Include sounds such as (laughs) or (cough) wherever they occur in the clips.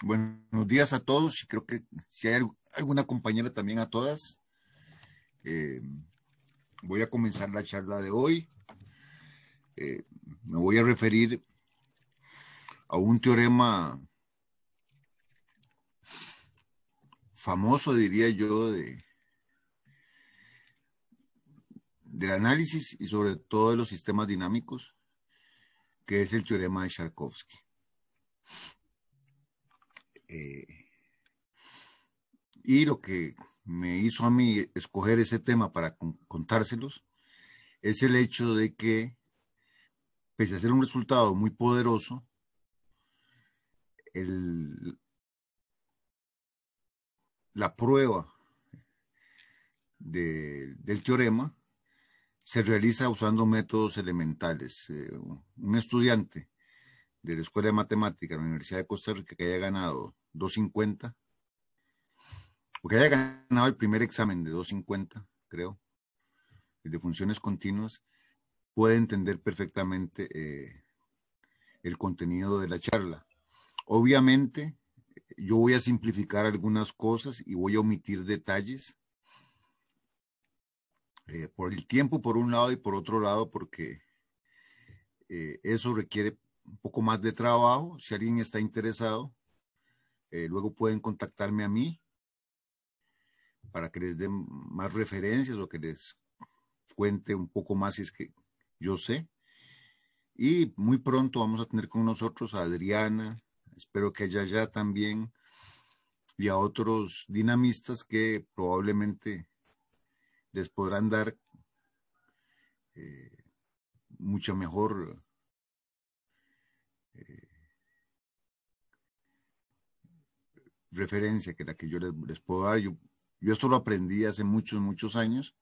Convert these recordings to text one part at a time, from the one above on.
Buenos días a todos y creo que si hay alguna compañera también a todas. Eh, voy a comenzar la charla de hoy. Eh, me voy a referir a un teorema famoso, diría yo, de, del análisis y sobre todo de los sistemas dinámicos, que es el teorema de Sharkovsky. Eh, y lo que me hizo a mí escoger ese tema para contárselos es el hecho de que, pese a ser un resultado muy poderoso, la prueba del teorema se realiza usando métodos elementales. Eh, un estudiante de la Escuela de Matemática de la Universidad de Costa Rica que haya ganado 250, porque haya ganado el primer examen de 250, creo, el de funciones continuas, puede entender perfectamente eh, el contenido de la charla. Obviamente, yo voy a simplificar algunas cosas y voy a omitir detalles eh, por el tiempo, por un lado, y por otro lado, porque eh, eso requiere un poco más de trabajo. Si alguien está interesado, eh, luego pueden contactarme a mí para que les den más referencias o que les cuente un poco más si es que yo sé. Y muy pronto vamos a tener con nosotros a Adriana, espero que haya ya también, y a otros dinamistas que probablemente les podrán dar eh, mucha mejor eh, referencia que la que yo les, puedo dar. Yo, yo, esto lo aprendí hace muchos, muchos años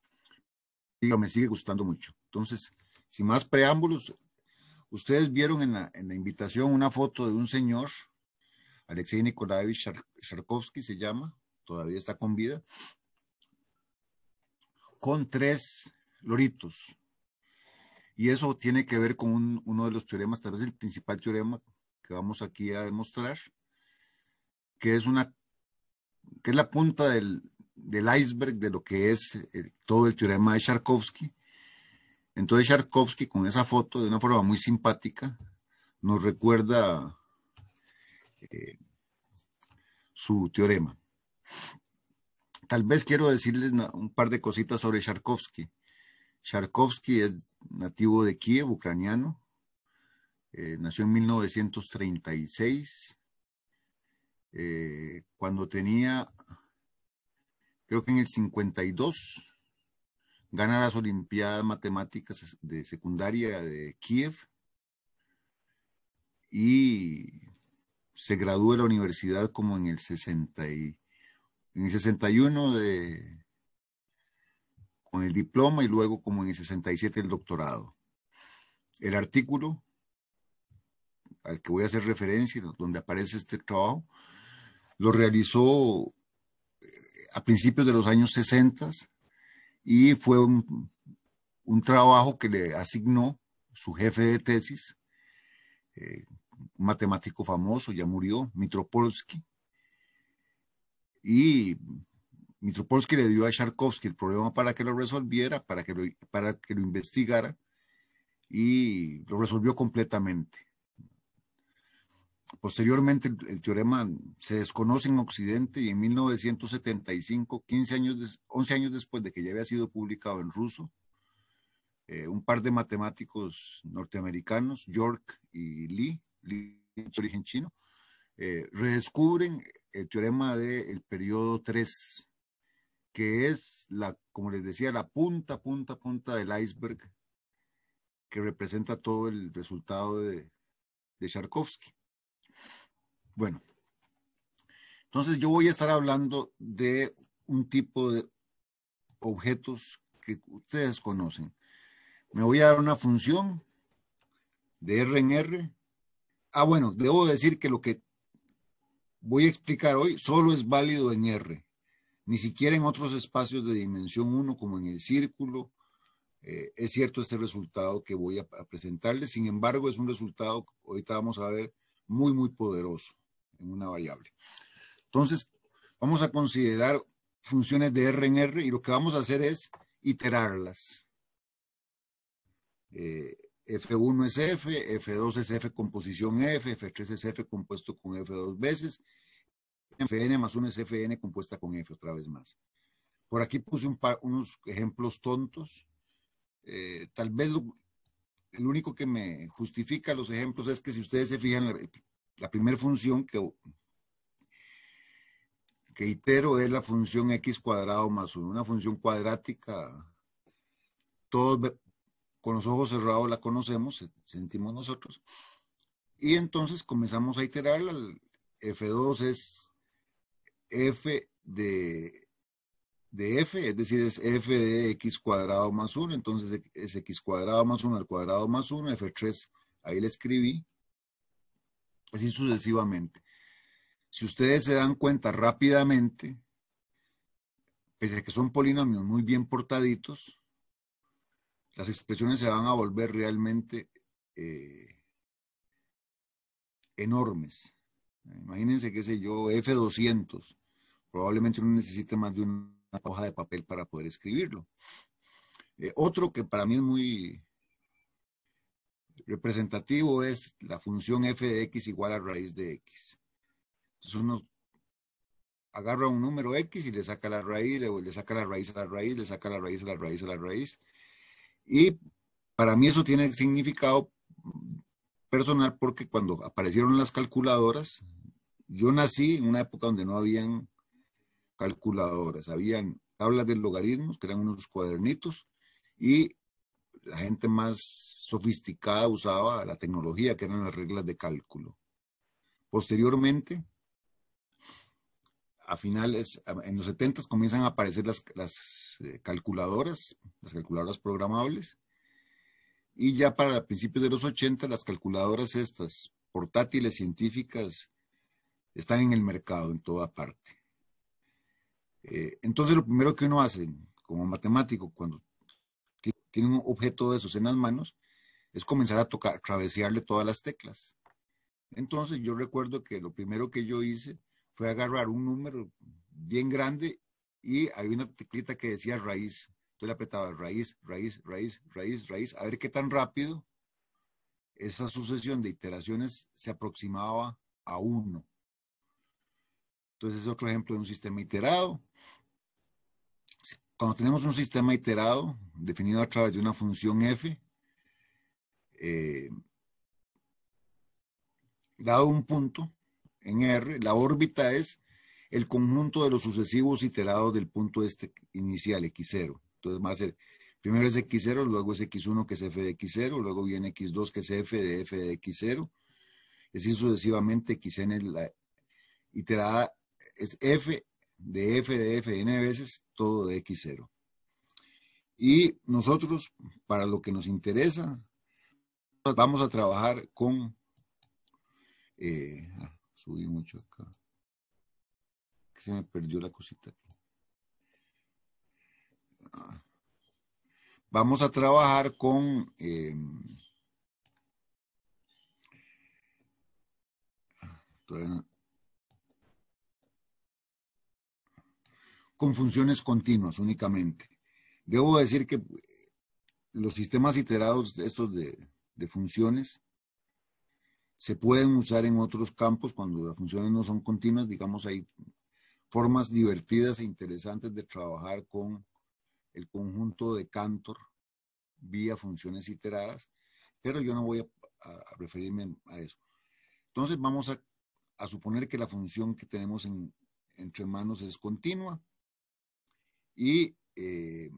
y me sigue gustando mucho. Entonces, sin más preámbulos, ustedes vieron en la, en la invitación una foto de un señor, Alexei Nikolaevich Sharkovsky se llama, todavía está con vida, con tres loritos. Y eso tiene que ver con uno de los teoremas, tal vez el principal teorema que vamos aquí a demostrar, que es una que es la punta del, del iceberg de lo que es eh, todo el teorema de Sharkovsky. Entonces Sharkovsky con esa foto de una forma muy simpática nos recuerda eh, su teorema. Tal vez quiero decirles un par de cositas sobre Sharkovsky. Sharkovsky es nativo de Kiev, ucraniano. Eh, nació en 1936 eh, cuando tenía, creo que en el 52, gana las Olimpiadas Matemáticas de Secundaria de Kiev y se graduó de la universidad como en el 60 en el 61 de, con el diploma y luego como en el 67 el doctorado. El artículo al que voy a hacer referencia, donde aparece este trabajo, lo realizó eh, a principios de los años 60 y fue un, trabajo que le asignó su jefe de tesis, eh, un matemático famoso, ya murió, Mitropolsky. Y Mitropolsky le dio a Sharkovsky el problema para que lo resolviera, para que para que lo investigara, y lo resolvió completamente. Posteriormente, el, teorema se desconoce en Occidente y en 1975, 15 años 11 años después de que ya había sido publicado en ruso, eh, un par de matemáticos norteamericanos, York y Lee, de origen chino, eh, redescubren el teorema del periodo 3, que es la, como les decía, la punta, punta, punta del iceberg que representa todo el resultado de, de Sharkovsky. Bueno, entonces yo voy a estar hablando de un tipo de objetos que ustedes conocen. Me voy a dar una función de R en R. Ah, bueno, debo decir que lo que voy a explicar hoy solo es válido en R, ni siquiera en otros espacios de dimensión 1 como en el círculo. Eh, es cierto este resultado que voy a, a presentarles, sin embargo es un resultado, ahorita vamos a ver, muy, muy poderoso en una variable. Entonces, vamos a considerar funciones de R en R y lo que vamos a hacer es iterarlas. Eh, F1 es F, F2 es F composición F, F3 es F compuesto con F dos veces, Fn más 1 es Fn compuesta con F otra vez más. Por aquí puse unos ejemplos tontos. Eh, tal vez lo, el único que me justifica los ejemplos es que si ustedes se fijan, la primera función que, que itero es la función x cuadrado más 1, una función cuadrática. Todos con los ojos cerrados la conocemos, sentimos nosotros. Y entonces comenzamos a iterarla. F2 es f de, de f, es decir, es f de x cuadrado más 1, entonces es x cuadrado más 1 al cuadrado más 1, f3, ahí le escribí, así sucesivamente. Si ustedes se dan cuenta rápidamente, pese a que son polinomios muy bien portaditos, las expresiones se van a volver realmente eh, enormes. Imagínense, qué sé yo, F200. Probablemente no necesite más de una hoja de papel para poder escribirlo. Eh, otro que para mí es muy representativo es la función f de x igual a raíz de x. Entonces uno agarra un número x y le saca la raíz, le, le saca la raíz a la raíz, le saca la raíz a la raíz a la raíz. Y para mí eso tiene significado personal porque cuando aparecieron las calculadoras, yo nací en una época donde no habían calculadoras, habían tablas de logaritmos, que eran unos cuadernitos, y la gente más sofisticada usaba la tecnología, que eran las reglas de cálculo. Posteriormente, a finales, en los 70 comienzan a aparecer las, eh, calculadoras, las calculadoras programables, y ya para principios de los 80 las calculadoras estas portátiles científicas están en el mercado en toda parte. Eh, entonces lo primero que uno hace como matemático cuando tiene un objeto de esos en las manos, es comenzar a tocar, travesearle todas las teclas. Entonces yo recuerdo que lo primero que yo hice fue agarrar un número bien grande y hay una teclita que decía raíz. Entonces le apretaba raíz, raíz, raíz, raíz, raíz, a ver qué tan rápido esa sucesión de iteraciones se aproximaba a uno. Entonces es otro ejemplo de un sistema iterado cuando tenemos un sistema iterado, definido a través de una función f, eh, dado un punto en R, la órbita es el conjunto de los sucesivos iterados del punto este inicial, x0. Entonces va a ser, primero es x0, luego es x1 que es f de x0, luego viene x2 que es f de f de x0, es así sucesivamente xn es la iterada, es f de f de f n veces todo de X0. Y nosotros, para lo que nos interesa, vamos a trabajar con... Eh, ah, subí mucho acá. se me perdió la cosita ah. Vamos a trabajar con... Em, ah, todavía no, con funciones continuas únicamente. Debo decir que eh, los sistemas iterados, estos de, funciones, se pueden usar en otros campos cuando las funciones no son continuas, digamos, hay formas divertidas e interesantes de trabajar con el conjunto de Cantor vía funciones iteradas, pero yo no voy a, referirme a eso. Entonces vamos a, suponer que la función que tenemos entre manos es continua y eh,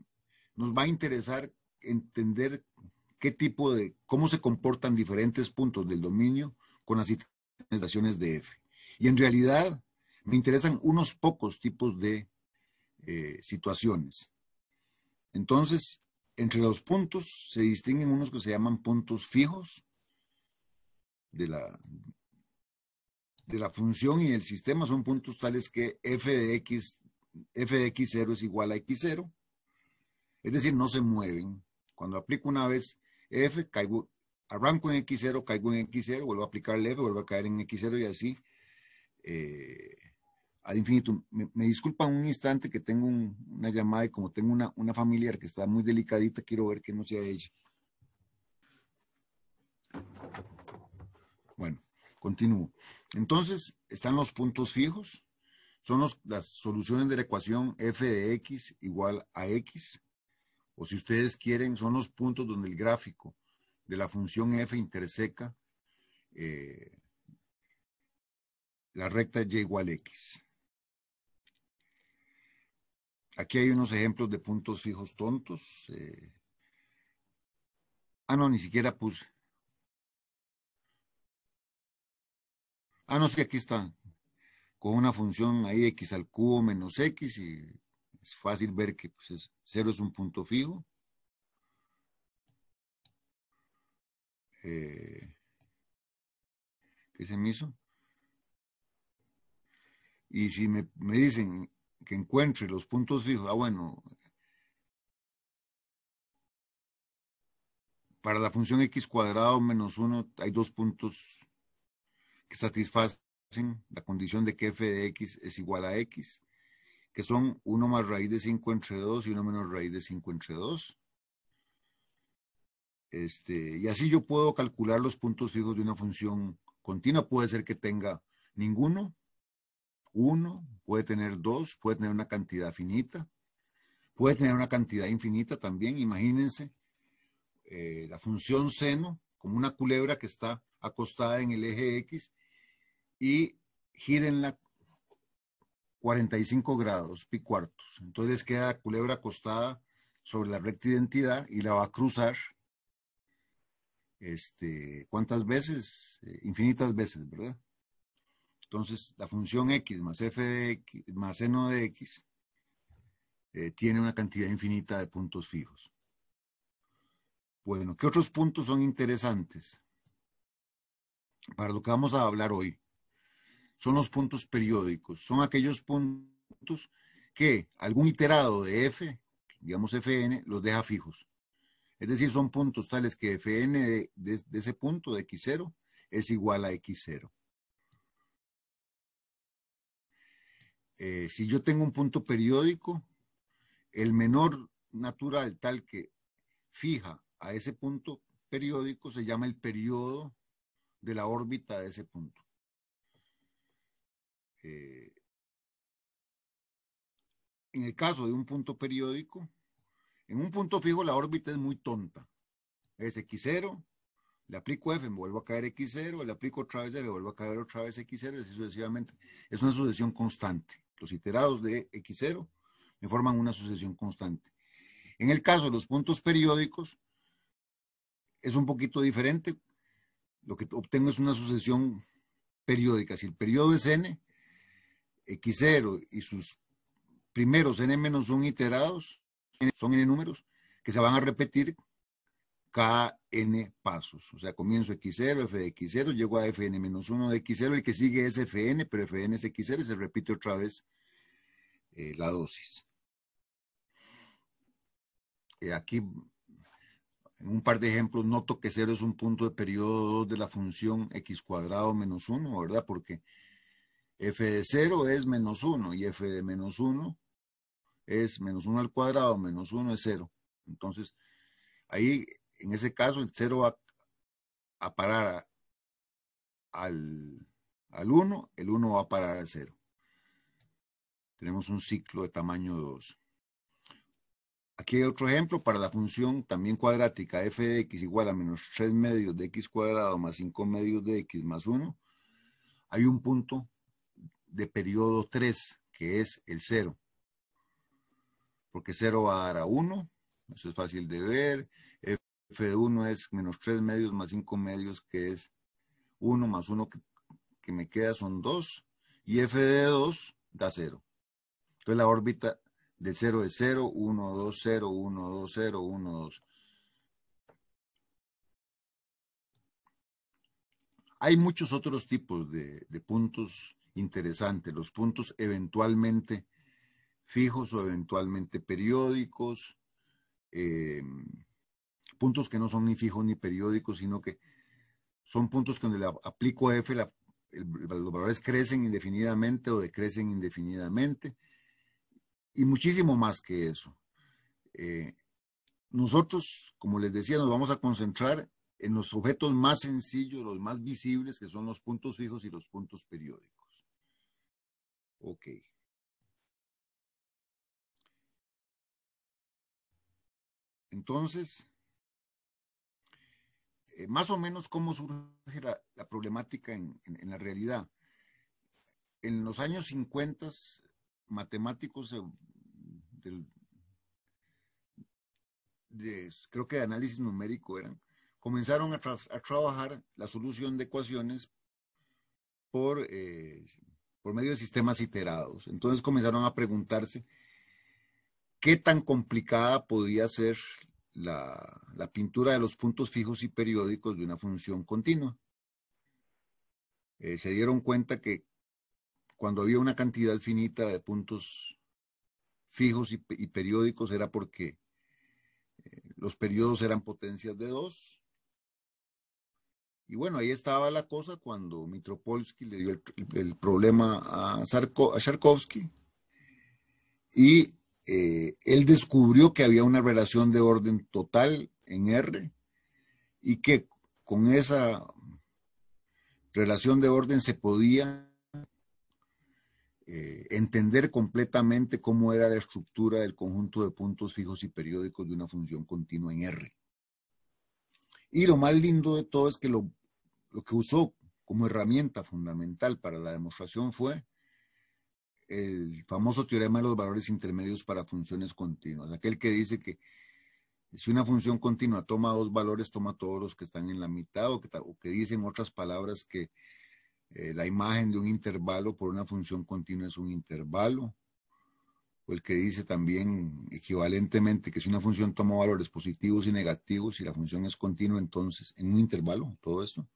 nos va a interesar entender qué tipo de, cómo se comportan diferentes puntos del dominio con las situaciones de F. Y en realidad me interesan unos pocos tipos de eh, situaciones. Entonces, entre los puntos se distinguen unos que se llaman puntos fijos de la, de la función y el sistema. Son puntos tales que f de x f de x0 es igual a x0. Es decir, no se mueven. Cuando aplico una vez f, caigo, arranco en x0, caigo en x0, vuelvo a aplicar el f, vuelvo a caer en x0 y así eh, infinito Me, disculpa disculpan un instante que tengo una llamada y como tengo una, una familiar que está muy delicadita, quiero ver que no sea ella. Bueno, continúo. Entonces, están los puntos fijos, son las soluciones de la ecuación f de x igual a x, o si ustedes quieren, son los puntos donde el gráfico de la función f interseca eh, la recta y igual x. Aquí hay unos ejemplos de puntos fijos tontos. Eh, ah, no, ni siquiera puse. Ah, no, sí, aquí están con una función ahí x al cubo menos x y es fácil ver que pues, es, cero es un punto fijo. Eh, ¿Qué se me hizo? Y si me, me dicen que encuentre los puntos fijos, ah bueno, para la función x cuadrado menos 1 hay dos puntos que satisfacen la condición de que f de x es igual a x, que son 1 más raíz de 5 entre 2 y 1 menos raíz de 5 entre 2. Este, y así yo puedo calcular los puntos fijos de una función continua. Puede ser que tenga ninguno, uno, puede tener dos, puede tener una cantidad finita, puede tener una cantidad infinita también. Imagínense eh, la función seno como una culebra que está acostada en el eje X y girenla 45 grados, pi cuartos. Entonces queda culebra acostada sobre la recta identidad y la va a cruzar. Este, ¿Cuántas veces? Eh, infinitas veces, ¿verdad? Entonces, la función x más f de x más seno de x eh, tiene una cantidad infinita de puntos fijos. Bueno, ¿qué otros puntos son interesantes para lo que vamos a hablar hoy? son los puntos periódicos. Son aquellos puntos que algún iterado de f, digamos fn, los deja fijos. Es decir, son puntos tales que fn de, ese punto de x0 es igual a x0. Eh, si yo tengo un punto periódico, el menor natural tal que fija a ese punto periódico se llama el periodo de la órbita de ese punto. Eh, en el caso de un punto periódico, en un punto fijo la órbita es muy tonta. Es X0, le aplico F, me vuelvo a caer X0, le aplico otra vez F, me vuelvo a caer otra vez X0, y sucesivamente. Es una sucesión constante. Los iterados de X0 me forman una sucesión constante. En el caso de los puntos periódicos, es un poquito diferente. Lo que obtengo es una sucesión periódica. Si el periodo es n, X0 y sus primeros n-1 iterados son n números que se van a repetir cada n pasos. O sea, comienzo x0, f de x0, llego a fn-1 de x0, el que sigue es fn, pero fn es x0 y se repite otra vez eh, la dosis. Eh, aquí, en un par de ejemplos, noto que 0 es un punto de periodo 2 de la función x cuadrado menos 1, ¿verdad? Porque f de 0 es menos 1 y f de menos 1 es menos 1 al cuadrado, menos 1 es 0. Entonces, ahí, en ese caso, el 0 va a parar al, al 1, el 1 va a parar al 0. Tenemos un ciclo de tamaño 2. Aquí hay otro ejemplo para la función también cuadrática f de x igual a menos 3 medios de x cuadrado más 5 medios de x más 1. Hay un punto de periodo 3, que es el 0. Porque 0 va a dar a 1, eso es fácil de ver. F1 de es menos 3 medios más 5 medios, que es 1 más 1 que, me queda son 2. Y F de 2 da 0. Entonces la órbita del 0 es 0, 1, 2, 0, 1, 2, 0, 1, 2. Hay muchos otros tipos de, de puntos interesante, los puntos eventualmente fijos o eventualmente periódicos, eh, puntos que no son ni fijos ni periódicos, sino que son puntos que donde le aplico F los valores crecen indefinidamente o decrecen indefinidamente y muchísimo más que eso. Eh, nosotros, como les decía, nos vamos a concentrar en los objetos más sencillos, los más visibles, que son los puntos fijos y los puntos periódicos. Ok. Entonces, eh, más o menos cómo surge la, problemática en, la realidad. En los años 50, matemáticos creo que de análisis numérico eran, comenzaron a, trabajar la solución de ecuaciones por eh, por medio de sistemas iterados. Entonces comenzaron a preguntarse qué tan complicada podía ser la, pintura de los puntos fijos y periódicos de una función continua. Eh, se dieron cuenta que cuando había una cantidad finita de puntos fijos y, periódicos era porque eh, los periodos eran potencias de dos y bueno, ahí estaba la cosa cuando Mitropolsky le dio el, problema a, Sarko, a Sharkovsky y eh, él descubrió que había una relación de orden total en R y que con esa relación de orden se podía eh, entender completamente cómo era la estructura del conjunto de puntos fijos y periódicos de una función continua en R. Y lo más lindo de todo es que lo, que usó como herramienta fundamental para la demostración fue el famoso teorema de los valores intermedios para funciones continuas, aquel que dice que si una función continua toma dos valores, toma todos los que están en la mitad o que, dicen otras palabras que eh, la imagen de un intervalo por una función continua es un intervalo el que dice también equivalentemente que si una función toma valores positivos y negativos y la función es continua, entonces en un intervalo, todo esto,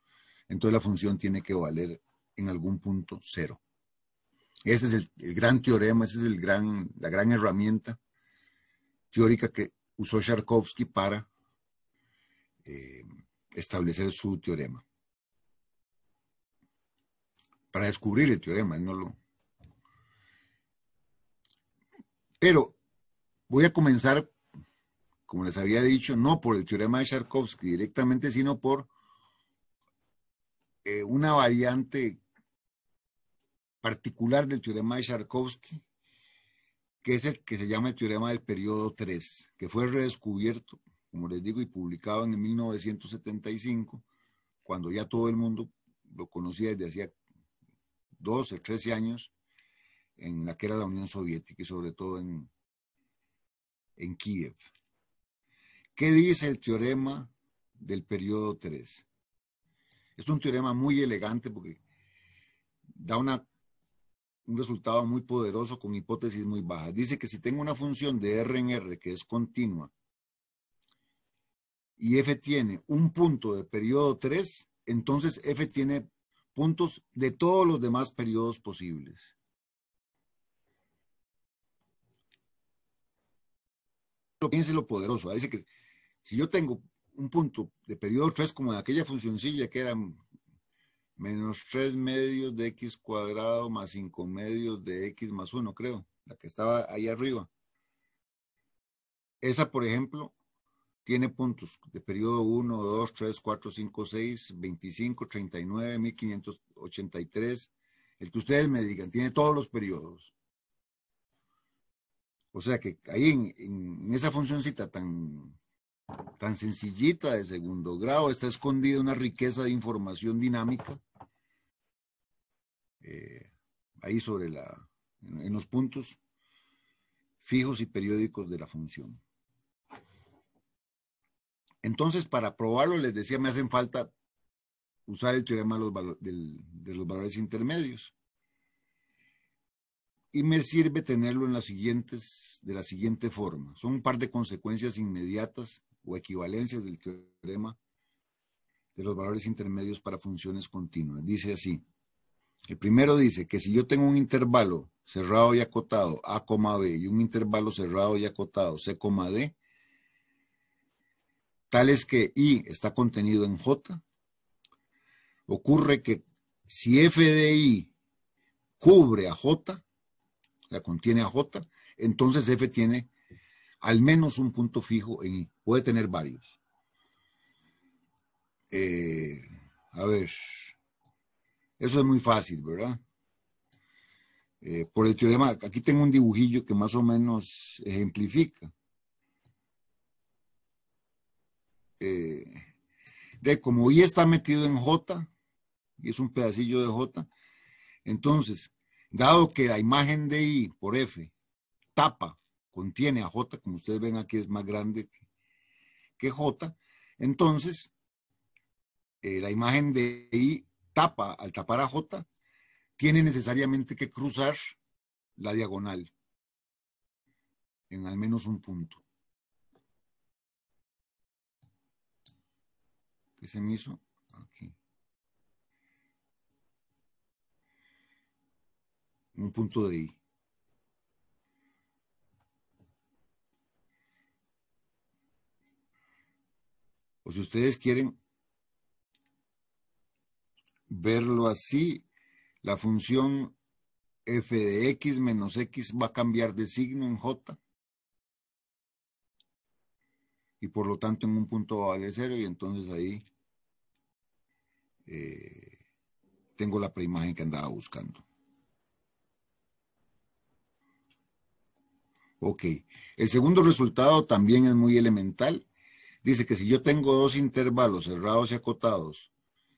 entonces la función tiene que valer en algún punto cero. Ese es el, gran teorema, esa es el gran, la gran herramienta teórica que usó Sharkovsky para eh, establecer su teorema. Para descubrir el teorema, él no lo, Pero voy a comenzar, como les había dicho, no por el teorema de Sharkovsky directamente, sino por eh, una variante particular del teorema de Sharkovsky, que es el que se llama el teorema del periodo 3, que fue redescubierto, como les digo, y publicado en 1975, cuando ya todo el mundo lo conocía desde hacía 12, 13 años, en la que era la Unión Soviética y sobre todo en, en Kiev. ¿Qué dice el teorema del periodo 3? Es un teorema muy elegante porque da una, un resultado muy poderoso con hipótesis muy bajas. Dice que si tengo una función de R en R que es continua y F tiene un punto de periodo 3, entonces F tiene puntos de todos los demás periodos posibles. piense lo poderoso. Dice que si yo tengo un punto de periodo 3, como de aquella funcioncilla que era menos 3 medios de x cuadrado más 5 medios de x más 1, creo, la que estaba ahí arriba. Esa, por ejemplo, tiene puntos de periodo 1, 2, 3, 4, 5, 6, 25, 39, 1583. El que ustedes me digan, tiene todos los periodos. O sea que ahí en, esa funcioncita tan, tan sencillita de segundo grado está escondida una riqueza de información dinámica. Eh, ahí sobre la, en, los puntos fijos y periódicos de la función. Entonces, para probarlo, les decía, me hacen falta usar el teorema de los valores intermedios y me sirve tenerlo en las siguientes, de la siguiente forma. Son un par de consecuencias inmediatas o equivalencias del teorema de los valores intermedios para funciones continuas. Dice así. El primero dice que si yo tengo un intervalo cerrado y acotado A, B y un intervalo cerrado y acotado C, D, tales que I está contenido en J, ocurre que si F de I cubre a J, la contiene a J, entonces F tiene al menos un punto fijo en Puede tener varios. Eh, a ver, eso es muy fácil, ¿verdad? Eh, por el teorema, aquí tengo un dibujillo que más o menos ejemplifica. Eh, de como I está metido en J, y es un pedacillo de J, entonces Dado que la imagen de I por F tapa, contiene a J, como ustedes ven aquí es más grande que, J, entonces eh, la imagen de I tapa, al tapar a J, tiene necesariamente que cruzar la diagonal en al menos un punto. ¿Qué se me hizo? un punto de I. O si ustedes quieren verlo así, la función f de x menos x va a cambiar de signo en j. Y por lo tanto en un punto vale cero y entonces ahí eh, tengo la preimagen que andaba buscando. Ok. El segundo resultado también es muy elemental. Dice que si yo tengo dos intervalos cerrados y acotados,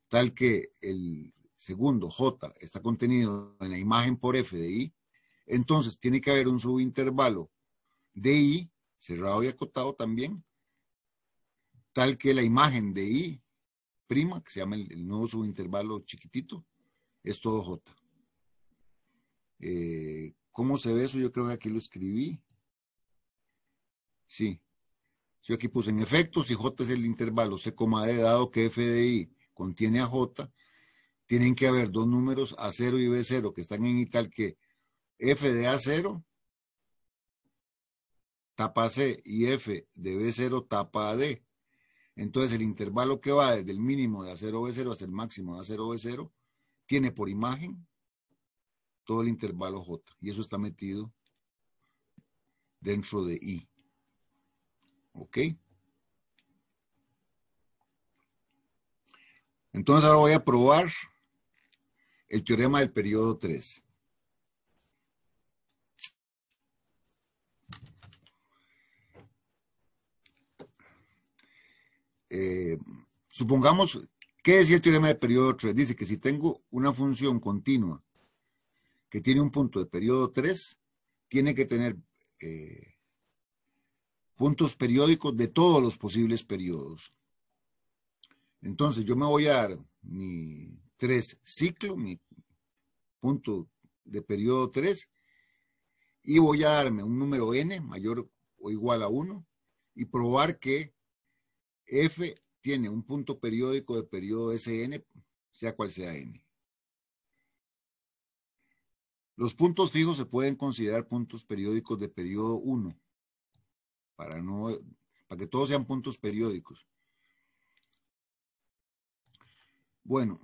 tal que el segundo J está contenido en la imagen por F de I, entonces tiene que haber un subintervalo de I, cerrado y acotado también, tal que la imagen de I prima, que se llama el, nuevo subintervalo chiquitito, es todo J. Eh, ¿Cómo se ve eso? Yo creo que aquí lo escribí. Sí. Yo aquí puse en efecto, si J es el intervalo C, D dado que F de I contiene a J, tienen que haber dos números A0 y B0 que están en tal que F de A0 tapa C y F de B0 tapa D. Entonces el intervalo que va desde el mínimo de A0 B0 hasta el máximo de A0 B0 tiene por imagen todo el intervalo J y eso está metido dentro de I. ¿Ok? Entonces ahora voy a probar el teorema del periodo 3. Eh, supongamos, ¿qué decía el teorema del periodo 3? Dice que si tengo una función continua que tiene un punto de periodo 3, tiene que tener eh, puntos periódicos de todos los posibles periodos. Entonces yo me voy a dar mi 3 ciclo, mi punto de periodo 3, y voy a darme un número n mayor o igual a 1 y probar que f tiene un punto periódico de periodo SN, sea cual sea n. Los puntos fijos se pueden considerar puntos periódicos de periodo 1 para, no, para que todos sean puntos periódicos. Bueno,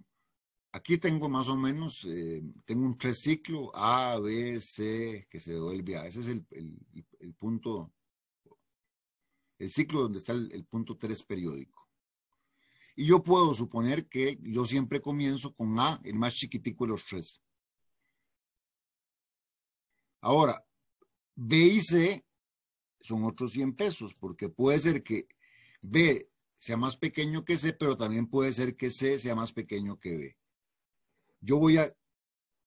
aquí tengo más o menos, eh, tengo un tres ciclo A, B, C, que se devuelve A. Ese es el, punto, el ciclo donde está el, punto tres periódico. Y yo puedo suponer que yo siempre comienzo con A, el más chiquitico de los tres. Ahora, B y C son otros 100 pesos, porque puede ser que B sea más pequeño que C, pero también puede ser que C sea más pequeño que B. Yo voy a,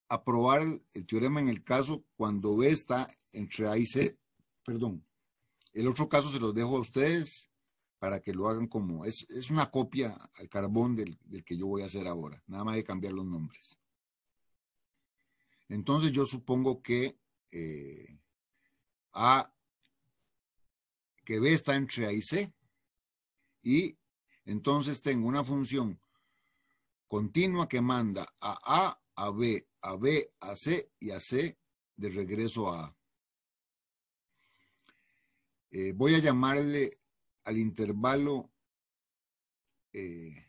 aprobar el, teorema en el caso cuando B está entre A y C. Perdón. El otro caso se los dejo a ustedes para que lo hagan como es, una copia al carbón del, que yo voy a hacer ahora, nada más de cambiar los nombres. Entonces yo supongo que eh, A que B está entre A y C. Y entonces tengo una función continua que manda a A, a B, a B, a C y a C de regreso a A. Eh, voy a llamarle al intervalo eh,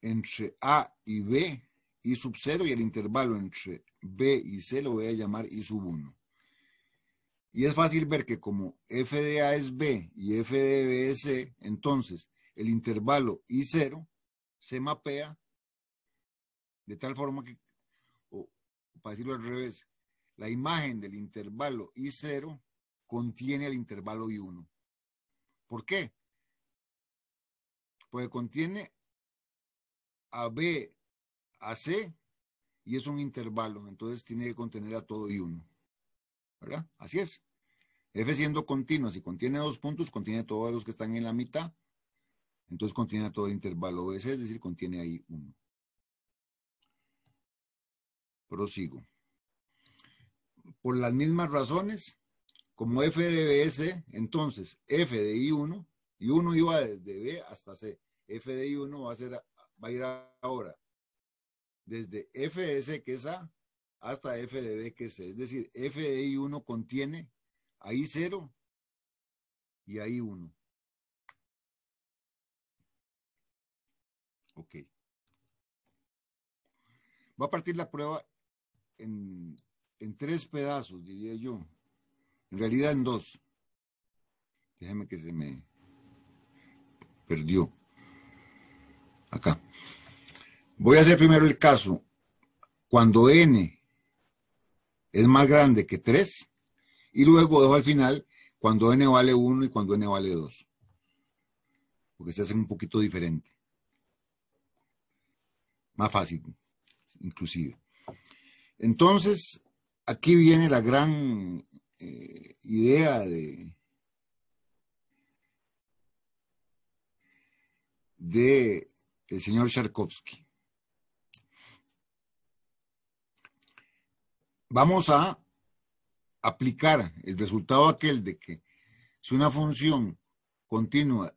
entre A y B, I sub 0, y el intervalo entre B y C lo voy a llamar I sub 1. Y es fácil ver que como FDA es B y B es C, entonces el intervalo I0 se mapea de tal forma que, o para decirlo al revés, la imagen del intervalo I0 contiene el intervalo I1. ¿Por qué? Porque contiene a B, a C y es un intervalo, entonces tiene que contener a todo I1. ¿verdad? Así es. F siendo continua, si contiene dos puntos, contiene todos los que están en la mitad, entonces contiene todo el intervalo S, es decir, contiene ahí uno. Prosigo. Por las mismas razones, como F de BS, entonces F de I1, y 1 iba desde B hasta C. F de I1 va a, ser, va a ir ahora desde F C, que es A, hasta F de B que es, es decir, e i 1 contiene ahí 0 y ahí 1. Ok. Va a partir la prueba en, en tres pedazos, diría yo. En realidad en dos. Déjeme que se me perdió. Acá. Voy a hacer primero el caso. Cuando n es más grande que 3 y luego dejo al final cuando n vale 1 y cuando n vale 2. Porque se hacen un poquito diferente. Más fácil, inclusive. Entonces, aquí viene la gran eh, idea de, el señor Sharkovsky vamos a aplicar el resultado aquel de que si una función continua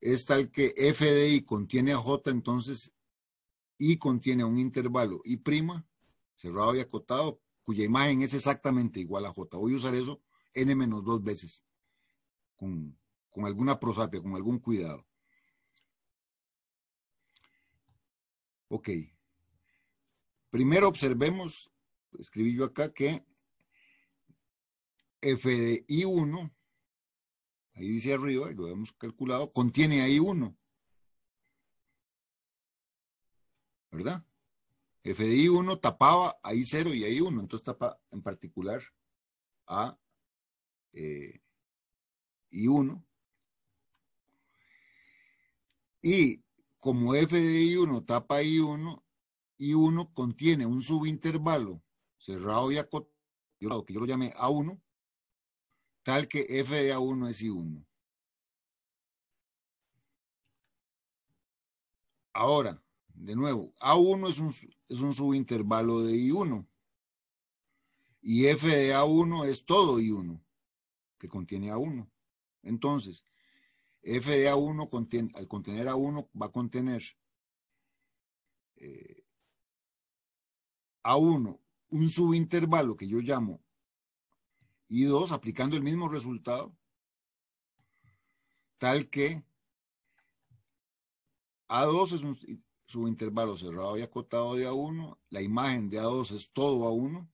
es tal que f de i contiene a j, entonces i contiene un intervalo i' cerrado y acotado, cuya imagen es exactamente igual a j. Voy a usar eso n menos dos veces, con, con alguna prosapia, con algún cuidado. Ok. Primero observemos escribí yo acá que F de i 1 ahí dice arriba, y lo hemos calculado, contiene a i 1. ¿Verdad? F de i 1 tapaba i 0 y i 1, entonces tapa en particular a eh, I1. Y como i 1 tapa I1, I1 contiene un subintervalo cerrado y acotado, que yo lo llamé A1, tal que f de A1 es I1. Ahora, de nuevo, A1 es un, subintervalo de I1 y f de A1 es todo I1 que contiene A1. Entonces, f de A1 contiene, al contener A1 va a contener eh, A1 un subintervalo que yo llamo I2 aplicando el mismo resultado, tal que A2 es un subintervalo cerrado y acotado de A1, la imagen de A2 es todo A1,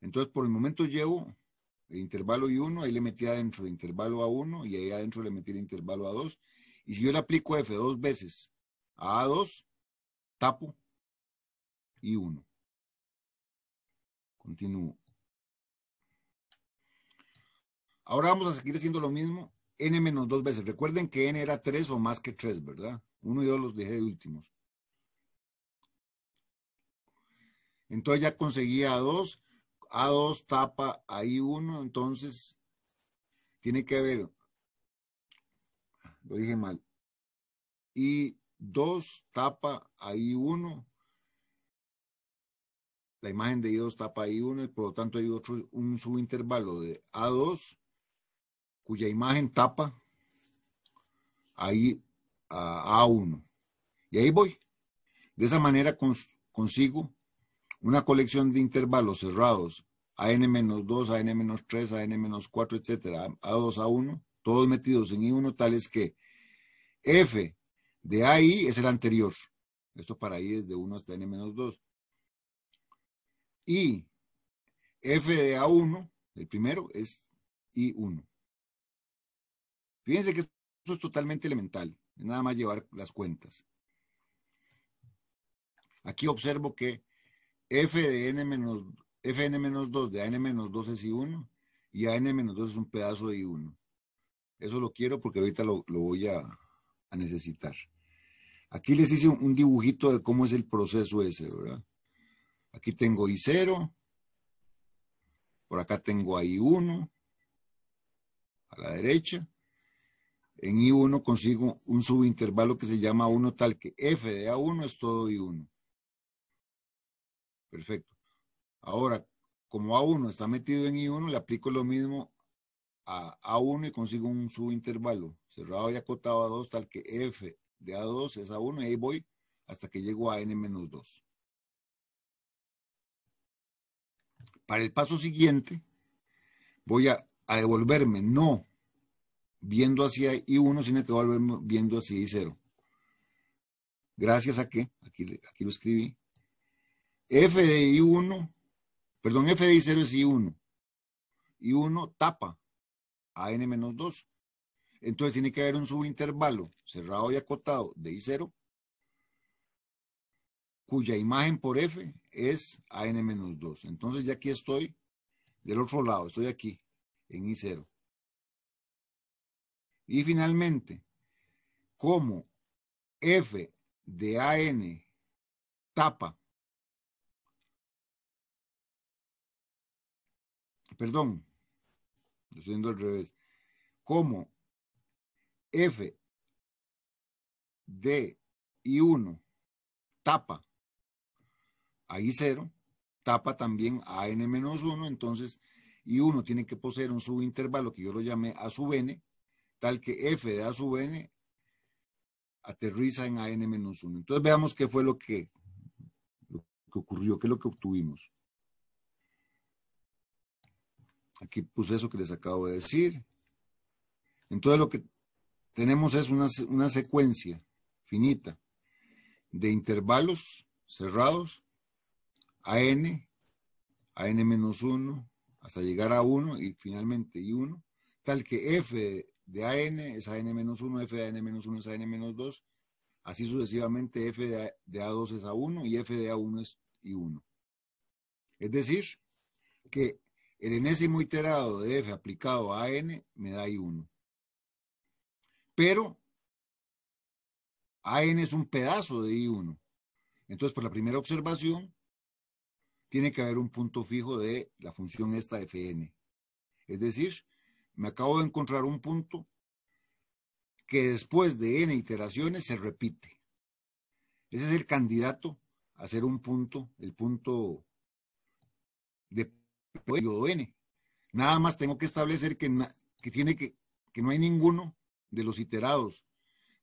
entonces por el momento llevo el intervalo I1, ahí le metí adentro el intervalo A1 y ahí adentro le metí el intervalo A2, y si yo le aplico F dos veces a A2, tapo I1. Continúo. Ahora vamos a seguir haciendo lo mismo n menos dos veces. Recuerden que n era tres o más que tres, ¿verdad? Uno y dos los dejé de últimos. Entonces ya conseguí A2. a dos tapa ahí uno entonces tiene que haber, lo dije mal, y dos tapa ahí uno la imagen de I2 tapa I1, por lo tanto hay otro, un subintervalo de A2 cuya imagen tapa ahí a 1 Y ahí voy. De esa manera consigo una colección de intervalos cerrados AN-2, AN-3, AN-4, etcétera, A2, A1, todos metidos en I1, tales que F de AI es el anterior. Esto para I es de 1 hasta N-2 y F de A1, el primero es I1. Fíjense que esto es totalmente elemental, es nada más llevar las cuentas. Aquí observo que F de n menos, Fn 2 de AN 2 es I1 y AN menos 2 es un pedazo de I1. Eso lo quiero porque ahorita lo, voy a, necesitar. Aquí les hice un dibujito de cómo es el proceso ese, ¿verdad? Aquí tengo I0. Por acá tengo I1. A la derecha. En I1 consigo un subintervalo que se llama 1 tal que F de A1 es todo I1. Perfecto. Ahora, como A1 está metido en I1, le aplico lo mismo a A1 y consigo un subintervalo cerrado y acotado a 2 tal que F de A2 es A1 y ahí voy hasta que llego a N-2. para el paso siguiente voy a, devolverme, no viendo hacia I1, sino que devolverme viendo hacia I0. Gracias a que, aquí, aquí lo escribí, F de I1, perdón, F de I0 es I1. I1 tapa a N-2. Entonces tiene que haber un subintervalo cerrado y acotado de I0 cuya imagen por F es AN-2. Entonces ya aquí estoy del otro lado, estoy aquí en I0. Y finalmente, como F de AN tapa, perdón, estoy viendo al revés, como F de I1 tapa a I0, tapa también a N-1, entonces y 1 tiene que poseer un subintervalo que yo lo llamé A sub N, tal que F de A sub N aterriza en a AN-1. Entonces veamos qué fue lo que, que ocurrió, qué es lo que obtuvimos. Aquí puse eso que les acabo de decir. Entonces lo que tenemos es una, una secuencia finita de intervalos cerrados a n, a n menos 1, hasta llegar a 1 y finalmente i 1, tal que f de a n es a n menos 1, f de a n menos 1 es a n menos 2, así sucesivamente f de, a, 2 es a 1 y f de a 1 es y 1. Es decir, que el enésimo iterado de f aplicado a n me da i 1. Pero a n es un pedazo de i 1. Entonces, por la primera observación, tiene que haber un punto fijo de la función esta fn. Es decir, me acabo de encontrar un punto que después de n iteraciones se repite. Ese es el candidato a ser un punto, el punto de periodo n. Nada más tengo que establecer que, tiene que, que no hay ninguno de los iterados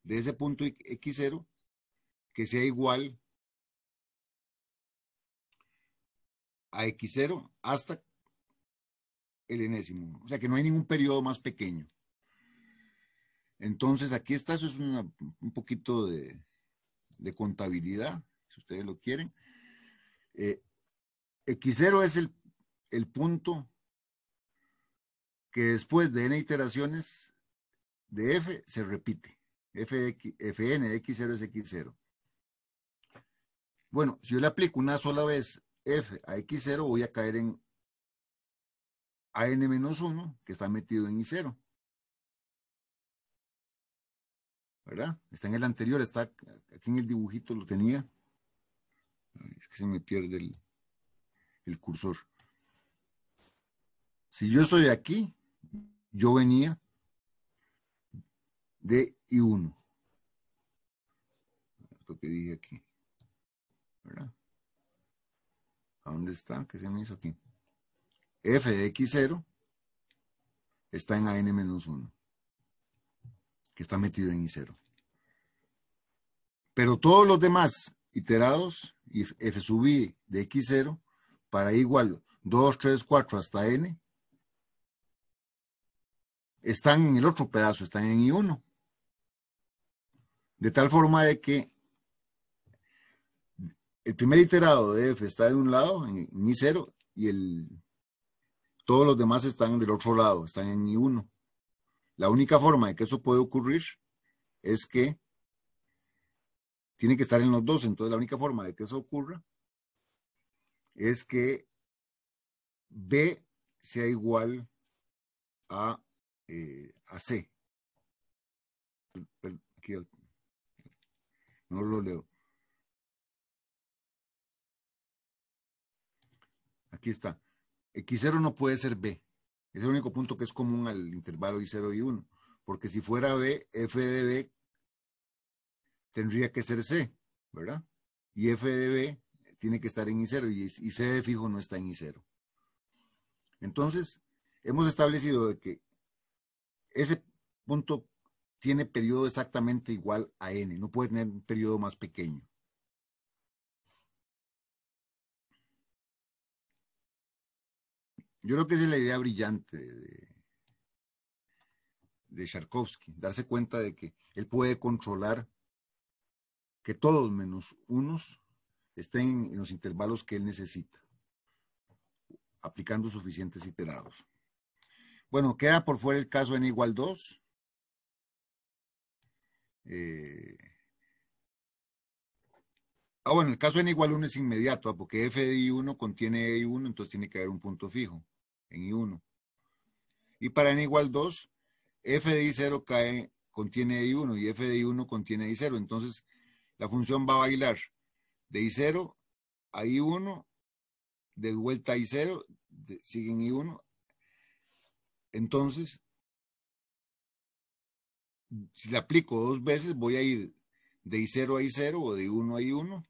de ese punto x0 que sea igual a X0 hasta el enésimo. O sea que no hay ningún periodo más pequeño. Entonces, aquí está, eso es un poquito de, contabilidad, si ustedes lo quieren. Eh, X0 es el, punto que después de n iteraciones de f se repite. Fn X0 es X0. Bueno, si yo le aplico una sola vez f a x0 voy a caer en an 1 que está metido en i0. ¿Verdad? Está en el anterior, está aquí en el dibujito lo tenía. Es que se me pierde el, el cursor. Si yo estoy aquí, yo venía de I1. Esto que dije aquí. ¿Verdad? ¿A dónde está? ¿Qué se me hizo aquí? f de x0 está en AN-1, que está metido en I0. Pero todos los demás iterados, f sub i de x0, para igual 2, 3, 4 hasta n, están en el otro pedazo, están en I1. De tal forma de que el primer iterado de f está de un lado, en, i0, y el, todos los demás están del otro lado, están en i1. La única forma de que eso puede ocurrir es que tiene que estar en los dos, entonces la única forma de que eso ocurra es que B sea igual a, eh, a C. no lo leo. aquí está. X0 no puede ser B. Es el único punto que es común al intervalo I0 y 1. Porque si fuera B, F de B tendría que ser C, ¿verdad? Y F de B tiene que estar en I0 y, C de fijo no está en I0. Entonces, hemos establecido de que ese punto tiene periodo exactamente igual a n, no puede tener un periodo más pequeño. Yo creo que esa es la idea brillante de, de Sharkovsky, darse cuenta de que él puede controlar que todos menos unos estén en los intervalos que él necesita, aplicando suficientes iterados. Bueno, queda por fuera el caso n igual 2. Eh, ah, bueno, el caso n igual 1 es inmediato, ah, porque f de i1 contiene e i1, entonces tiene que haber un punto fijo en I1. Y para N igual 2, f de I0 cae, contiene I1 y f de I1 contiene I0. Entonces, la función va a bailar de I0 a I1, de vuelta a I0, de, sigue en I1. Entonces, si la aplico dos veces, voy a ir de I0 a I0 o de I1 a I1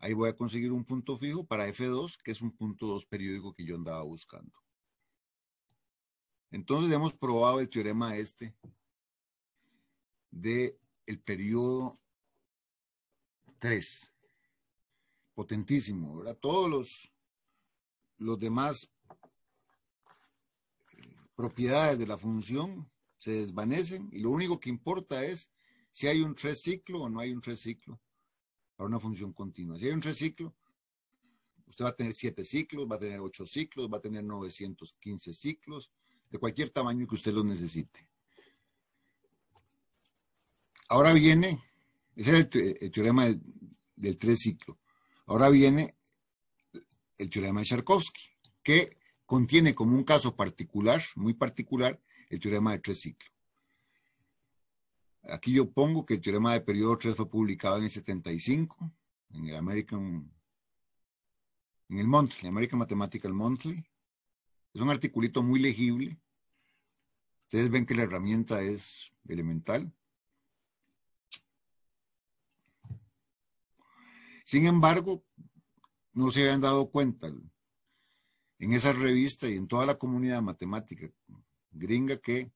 Ahí voy a conseguir un punto fijo para F2, que es un punto 2 periódico que yo andaba buscando. Entonces hemos probado el teorema este de el periodo 3. Potentísimo, ¿verdad? Todos los, los demás eh, propiedades de la función se desvanecen y lo único que importa es si hay un tres ciclo o no hay un tres ciclo para una función continua. Si hay un reciclo, usted va a tener siete ciclos, va a tener ocho ciclos, va a tener 915 ciclos, de cualquier tamaño que usted los necesite. Ahora viene, ese es el, teorema del, tres ciclo. Ahora viene el teorema de Sharkovsky, que contiene como un caso particular, muy particular, el teorema de tres ciclos. Aquí yo pongo que el teorema de periodo 3 fue publicado en el 75 en el American, en el Monthly, American Mathematical Monthly. Es un articulito muy legible. Ustedes ven que la herramienta es elemental. Sin embargo, no se habían dado cuenta en esa revista y en toda la comunidad matemática gringa que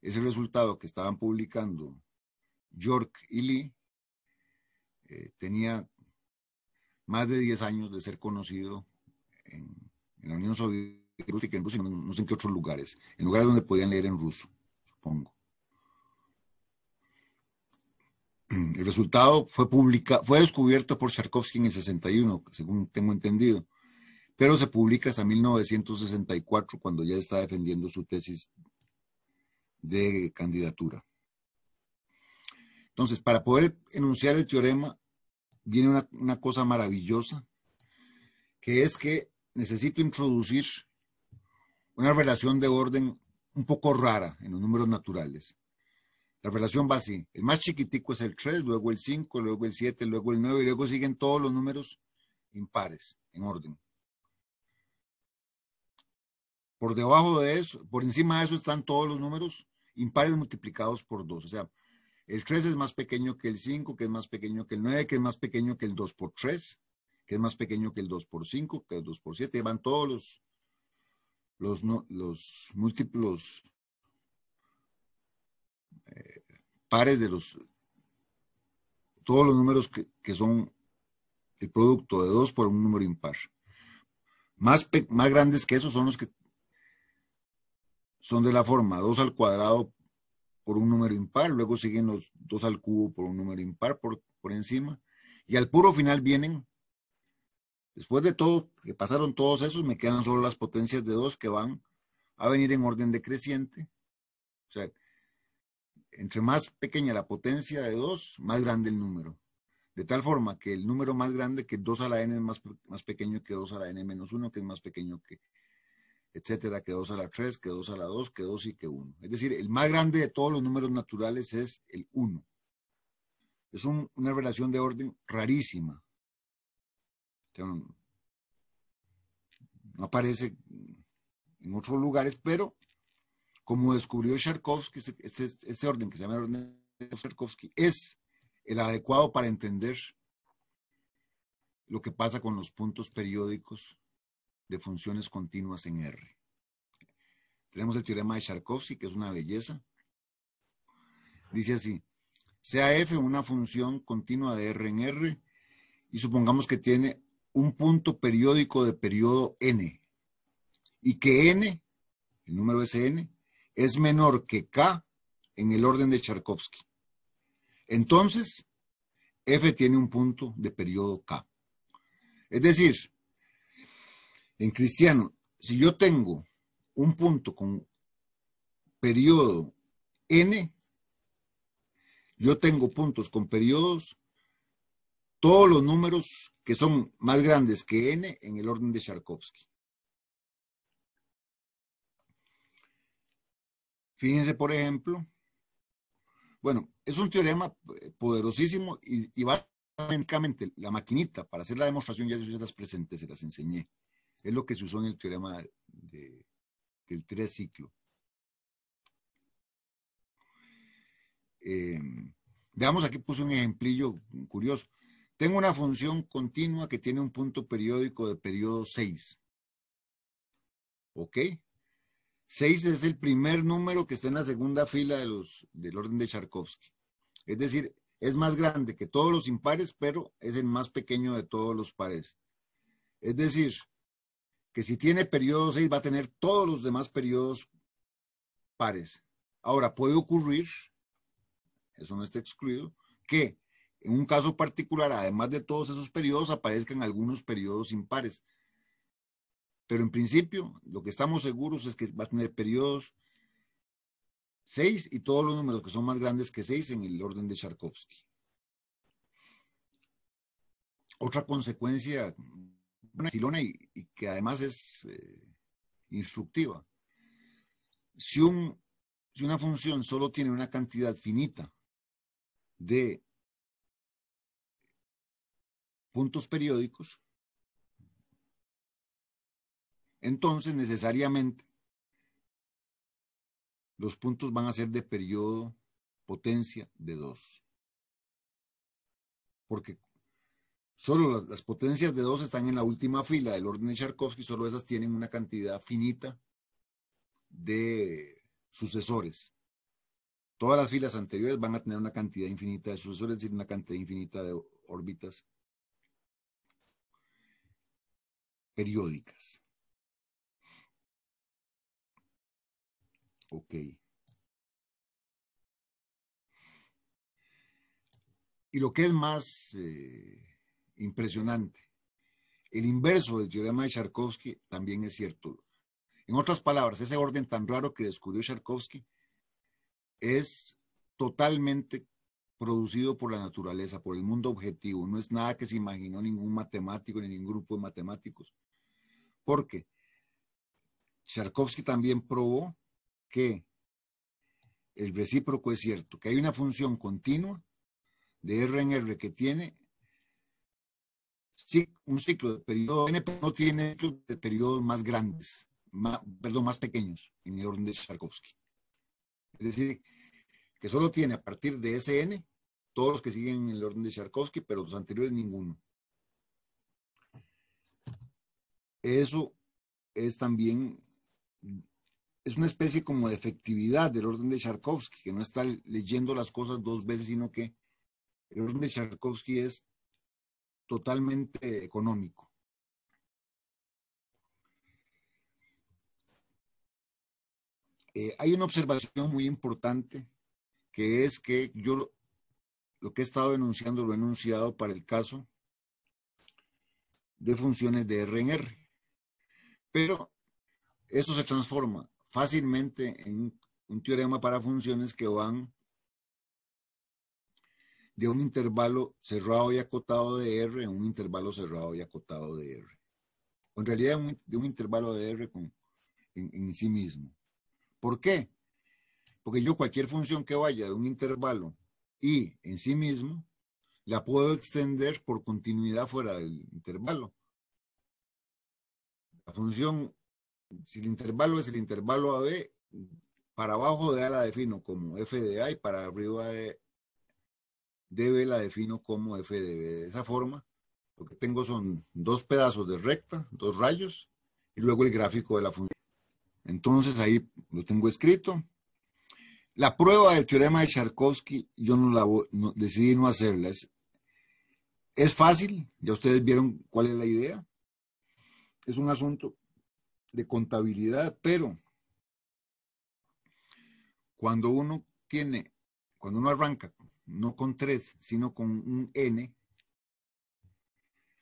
ese resultado que estaban publicando York y Lee eh, tenía más de 10 años de ser conocido en, la Unión Soviética, en Rusia, no, sé en qué otros lugares, en lugares donde podían leer en ruso, supongo. El resultado fue, fue descubierto por Tcharkovsky en el 61, según tengo entendido, pero se publica hasta 1964, cuando ya está defendiendo su tesis de candidatura. Entonces, para poder enunciar el teorema, viene una, cosa maravillosa, que es que necesito introducir una relación de orden un poco rara en los números naturales. La relación va así. El más chiquitico es el 3, luego el 5, luego el 7, luego el 9 y luego siguen todos los números impares en orden. Por debajo de eso, por encima de eso están todos los números impares multiplicados por 2. O sea, el 3 es más pequeño que el 5, que es más pequeño que el 9, que es más pequeño que el 2 por 3, que es más pequeño que el 2 por 5, que el 2 por 7. Van todos los, los, los múltiplos eh, pares de los, todos los números que, son el producto de 2 por un número impar. Más, más grandes que esos son los que son de la forma 2 al cuadrado por un número impar, luego siguen los 2 al cubo por un número impar por, encima, y al puro final vienen, después de todo, que pasaron todos esos, me quedan solo las potencias de 2 que van a venir en orden decreciente. O sea, entre más pequeña la potencia de 2, más grande el número. De tal forma que el número más grande que 2 a la n es más, más pequeño que 2 a la n menos 1, que es más pequeño que etcétera, que 2 a la 3, que 2 a la 2, que 2 y que 1. Es decir, el más grande de todos los números naturales es el 1. Es una relación de orden rarísima. No, aparece en otros lugares, pero como descubrió Sharkovsky, este, este, este, orden que se llama el orden de Sharkovsky es el adecuado para entender lo que pasa con los puntos periódicos de funciones continuas en R. Tenemos el teorema de Sharkovsky, que es una belleza. Dice así, sea f una función continua de R en R y supongamos que tiene un punto periódico de periodo n y que n, el número es n, es menor que k en el orden de Sharkovsky. Entonces, f tiene un punto de periodo k. Es decir, en cristiano, si yo tengo un punto con periodo n, yo tengo puntos con periodos, todos los números que son más grandes que n en el orden de Sharkovsky. Fíjense, por ejemplo, bueno, es un teorema eh, poderosísimo y, básicamente la maquinita para hacer la demostración ya se las presenté, se las enseñé. Es lo que se usó en el teorema de, del tres ciclo. Eh, veamos, aquí puse un ejemplillo curioso. Tengo una función continua que tiene un punto periódico de periodo 6. ¿Ok? 6 es el primer número que está en la segunda fila de los, del orden de Sharkovsky. Es decir, es más grande que todos los impares, pero es el más pequeño de todos los pares. Es decir, si tiene periodo 6 va a tener todos los demás periodos pares. Ahora, puede ocurrir, eso no está excluido, que en un caso particular, además de todos esos periodos, aparezcan algunos periodos impares. Pero en principio, lo que estamos seguros es que va a tener periodos 6 y todos los números que son más grandes que 6 en el orden de Sharkovsky. Otra consecuencia silona y, y, que además es eh, instructiva. Si, un, si una función solo tiene una cantidad finita de puntos periódicos, entonces necesariamente los puntos van a ser de periodo potencia de 2. Porque Solo las, potencias de dos están en la última fila del orden de Tcharkovsky, solo esas tienen una cantidad finita de sucesores. Todas las filas anteriores van a tener una cantidad infinita de sucesores, es decir, una cantidad infinita de órbitas periódicas. Ok. Y lo que es más eh, impresionante. El inverso del teorema de Sharkovsky también es cierto. En otras palabras, ese orden tan raro que descubrió Sharkovsky es totalmente producido por la naturaleza, por el mundo objetivo. No es nada que se imaginó ningún matemático ni ningún grupo de matemáticos. Porque Sharkovsky también probó que el recíproco es cierto, que hay una función continua de R en R que tiene un ciclo de periodo N, pero no tiene ciclos de periodos más grandes, perdón, más pequeños, en el orden de Tchaikovsky. Es decir, que solo tiene a partir de ese N todos los que siguen en el orden de Tchaikovsky, pero los anteriores ninguno. Eso es también, es una especie como de efectividad del orden de Tchaikovsky, que no está leyendo las cosas dos veces, sino que el orden de Tchaikovsky es totalmente económico. Eh, hay una observación muy importante que es que yo lo que he estado denunciando lo he enunciado para el caso de funciones de R en R. Pero eso se transforma fácilmente en un teorema para funciones que van de un intervalo cerrado y acotado de R en un intervalo cerrado y acotado de R. En realidad, de un intervalo de R en, sí mismo. ¿Por qué? Porque yo cualquier función que vaya de un intervalo y en sí mismo, la puedo extender por continuidad fuera del intervalo. La función, si el intervalo es el intervalo AB, para abajo de A la defino como f de A y para arriba de A debe la defino como FDB. De esa forma, lo que tengo son dos pedazos de recta, dos rayos, y luego el gráfico de la función. Entonces ahí lo tengo escrito. La prueba del teorema de Sharkovsky, yo no la decidí no hacerla. Es, es fácil, ya ustedes vieron cuál es la idea. Es un asunto de contabilidad, pero cuando uno tiene, cuando uno arranca no con tres, sino con un n,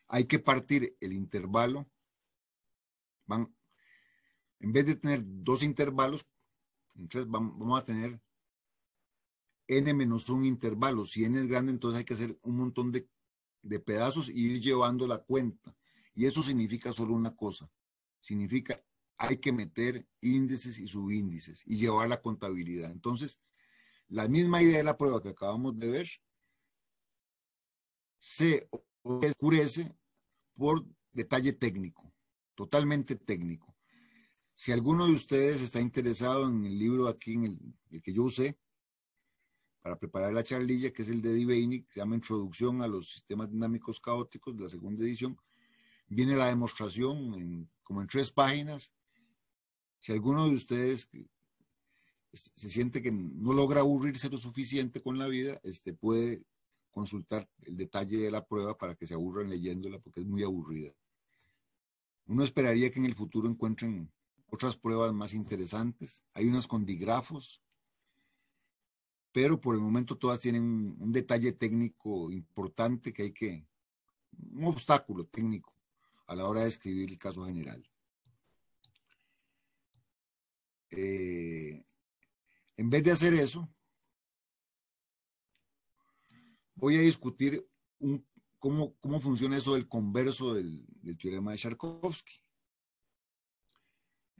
hay que partir el intervalo. Van, en vez de tener dos intervalos, entonces vamos a tener n menos un intervalo. Si n es grande, entonces hay que hacer un montón de, de pedazos e ir llevando la cuenta. Y eso significa solo una cosa. Significa hay que meter índices y subíndices y llevar la contabilidad. Entonces, la misma idea de la prueba que acabamos de ver, se oscurece por detalle técnico, totalmente técnico. Si alguno de ustedes está interesado en el libro aquí, en el, que yo usé, para preparar la charlilla, que es el de Diveini, que se llama Introducción a los Sistemas Dinámicos Caóticos, de la segunda edición, viene la demostración en, como en tres páginas. Si alguno de ustedes se siente que no logra aburrirse lo suficiente con la vida, este, puede consultar el detalle de la prueba para que se aburran leyéndola porque es muy aburrida. Uno esperaría que en el futuro encuentren otras pruebas más interesantes. Hay unas con digrafos, pero por el momento todas tienen un, detalle técnico importante que hay que, un obstáculo técnico a la hora de escribir el caso general. Eh, en vez de hacer eso, voy a discutir cómo, funciona eso del converso del, teorema de Sharkovsky.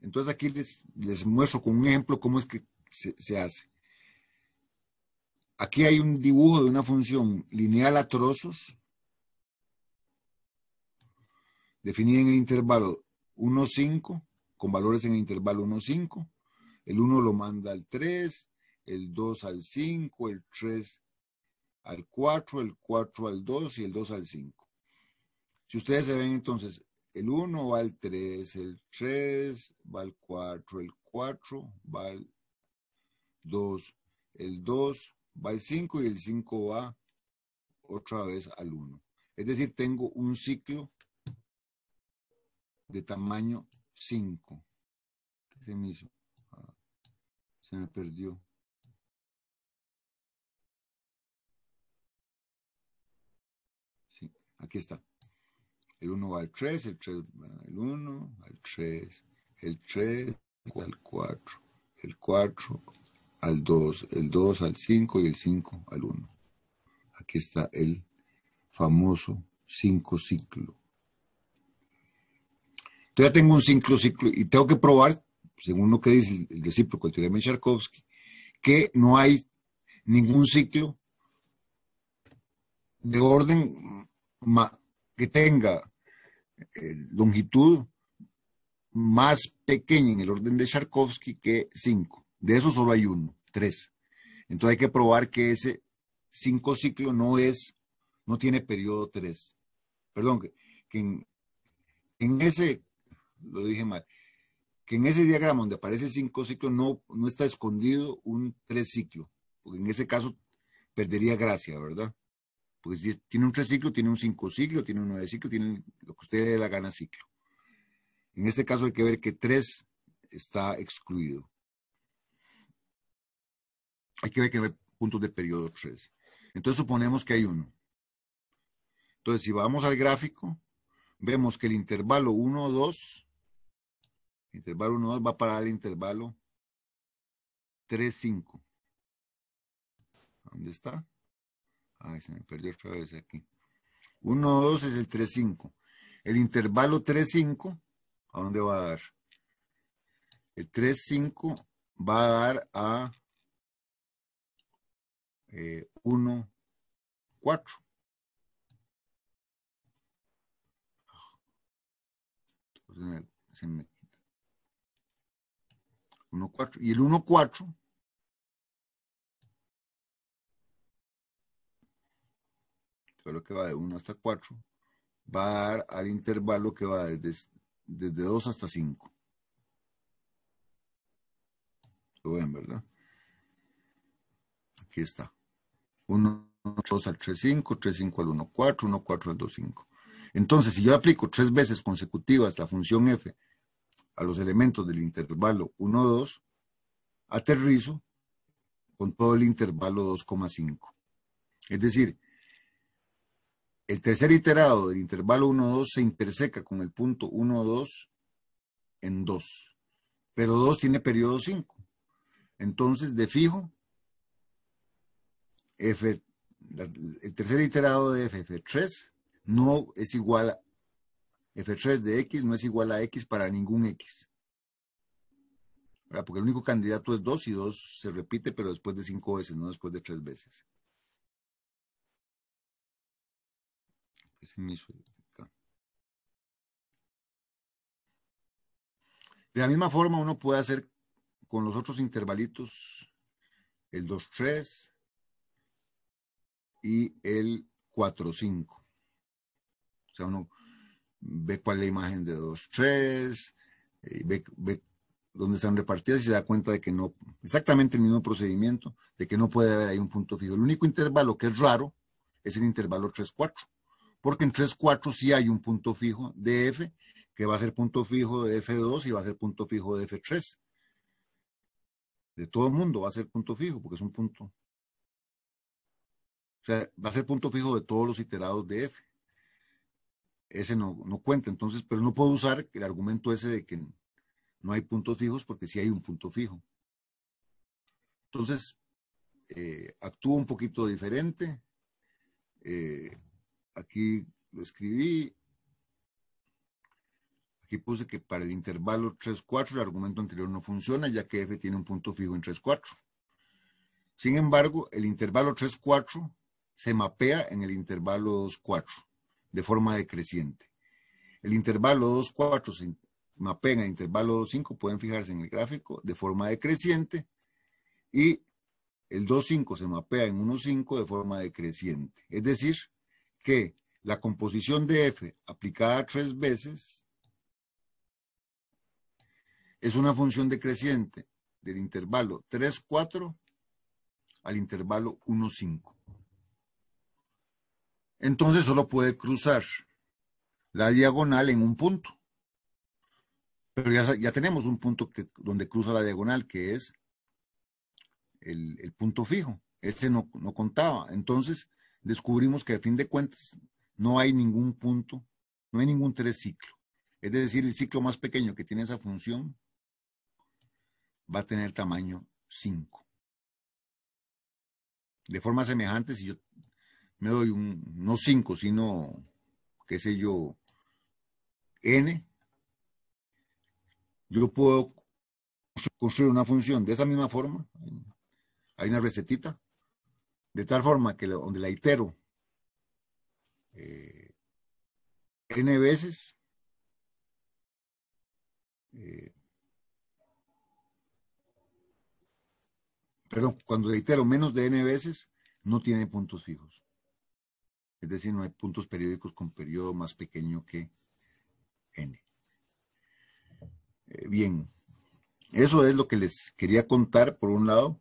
Entonces aquí les, muestro con un ejemplo cómo es que se, se hace. Aquí hay un dibujo de una función lineal a trozos definida en el intervalo 1,5 con valores en el intervalo 1,5 el 1 lo manda al 3, el 2 al 5, el 3 al 4, el 4 al 2 y el 2 al 5. Si ustedes se ven entonces, el 1 va al 3, el 3 va al 4, el 4 va al 2, el 2 va al 5 y el 5 va otra vez al 1. Es decir, tengo un ciclo de tamaño 5. ¿Qué se me hizo? Se me perdió. Sí, aquí está. El 1 va al 3, el 3 va al 1, al 3, el 3 al 4, el 4 al 2, el 2 al 5 y el 5 al 1. Aquí está el famoso 5 ciclo. Entonces ya tengo un 5 ciclo y tengo que probar según lo que dice el recíproco el teorema de Sharkovsky, que no hay ningún ciclo de orden que tenga eh, longitud más pequeña en el orden de Sharkovsky que 5. De eso solo hay uno, 3. Entonces hay que probar que ese 5 ciclo no es, no tiene periodo 3. Perdón, que, en ese, lo dije mal, que en ese diagrama donde aparece cinco ciclos no, no está escondido un tres ciclo, porque en ese caso perdería gracia, ¿verdad? Porque si tiene un tres ciclo, tiene un cinco ciclo, tiene un nueve ciclo, tiene lo que usted dé la gana ciclo. En este caso hay que ver que tres está excluido. Hay que ver que hay puntos de periodo 3. Entonces suponemos que hay uno. Entonces si vamos al gráfico, vemos que el intervalo 1, 2 Intervalo 1, 2 va para el intervalo 3, 5. ¿Dónde está? Ay, se me perdió otra vez aquí. 1, 2 es el 3, 5. El intervalo 3, 5, ¿a dónde va a dar? El 3, 5 va a dar a 1, eh, 4. se me 4. Y el 1.4 todo lo que va de 1 hasta 4 va a dar al intervalo que va desde, desde 2 hasta 5. Lo ven, ¿verdad? Aquí está. 1, 2 al 3, 5, 3, 5 al 1, 4, 1, 4 al 2, 5. Entonces, si yo aplico tres veces consecutivas la función f a los elementos del intervalo 1-2, aterrizo con todo el intervalo 2,5. Es decir, el tercer iterado del intervalo 1-2 se interseca con el punto 1-2 en 2, pero 2 tiene periodo 5. Entonces, de fijo, el tercer iterado de F3 no es igual a, f3 de x no es igual a x para ningún x. Porque el único candidato es 2 y 2 se repite, pero después de 5 veces, no después de 3 veces. De la misma forma, uno puede hacer con los otros intervalitos el 2, 3 y el 4, 5. O sea, uno ve cuál es la imagen de 2, 3, eh, ve, ve dónde están repartidas y se da cuenta de que no, exactamente el mismo procedimiento, de que no puede haber ahí un punto fijo. El único intervalo que es raro es el intervalo 3-4, porque en 3-4 sí hay un punto fijo de F, que va a ser punto fijo de F2 y va a ser punto fijo de F3. De todo el mundo va a ser punto fijo, porque es un punto. O sea, va a ser punto fijo de todos los iterados de F ese no, cuenta. Entonces, pero no puedo usar el argumento ese de que no hay puntos fijos porque sí hay un punto fijo. Entonces, eh, actúo un poquito diferente. Eh, aquí lo escribí. Aquí puse que para el intervalo 3-4 el argumento anterior no funciona, ya que f tiene un punto fijo en 3-4. Sin embargo, el intervalo 3-4 se mapea en el intervalo 2-4 de forma decreciente. El intervalo 2,4 en el intervalo 5, pueden fijarse en el gráfico de forma decreciente y el 2, 5 se mapea en 1,5 de forma decreciente. Es decir, que la composición de f aplicada tres veces es una función decreciente del intervalo 3, 4 al intervalo 1, 5 entonces solo puede cruzar la diagonal en un punto. Pero ya, tenemos un punto donde cruza la diagonal, que es el, punto fijo. Ese no, no contaba. Entonces descubrimos que a fin de cuentas no hay ningún punto, no hay ningún tres ciclo. Es decir, el ciclo más pequeño que tiene esa función va a tener tamaño 5. De forma semejante, si yo me doy un, no cinco, sino, qué sé yo, n, yo puedo construir una función de esa misma forma. Hay una recetita. De tal forma que donde la itero eh, n veces, eh, pero cuando la itero menos de n veces, no tiene puntos fijos. Es decir, no hay puntos periódicos con periodo más pequeño que n. Eh, bien, eso es lo que les quería contar, por un lado.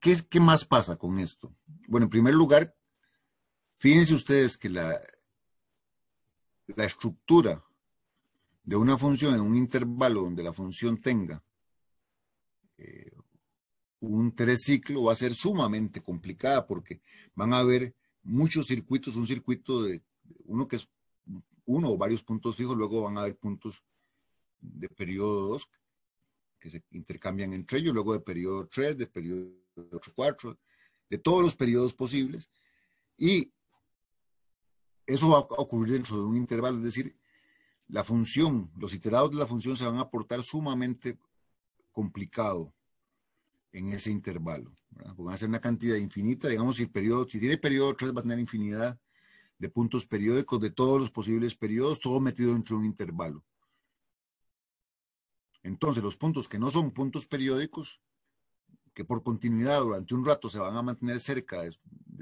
¿Qué, ¿Qué más pasa con esto? Bueno, en primer lugar, fíjense ustedes que la, la estructura de una función en un intervalo donde la función tenga eh, un tres ciclo va a ser sumamente complicada porque van a ver muchos circuitos, un circuito de uno que es uno o varios puntos fijos, luego van a haber puntos de periodo 2 que se intercambian entre ellos, luego de periodo 3, de periodo 4, de todos los periodos posibles. Y eso va a ocurrir dentro de un intervalo, es decir, la función, los iterados de la función se van a aportar sumamente complicado en ese intervalo. Pues van a ser una cantidad infinita, digamos, si, periodo, si tiene periodo 3 va a tener infinidad de puntos periódicos de todos los posibles periodos, todo metido dentro de un intervalo. Entonces, los puntos que no son puntos periódicos, que por continuidad durante un rato se van a mantener cerca de,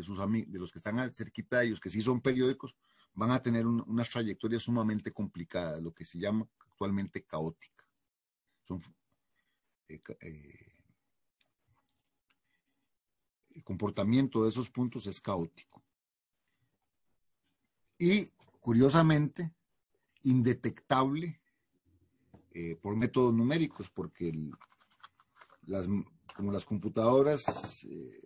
sus de los que están cerquita de ellos, que sí son periódicos, van a tener una trayectoria sumamente complicada, lo que se llama actualmente caótica. Son eh, eh, el comportamiento de esos puntos es caótico. Y curiosamente, indetectable eh, por métodos numéricos, porque las, como las computadoras eh,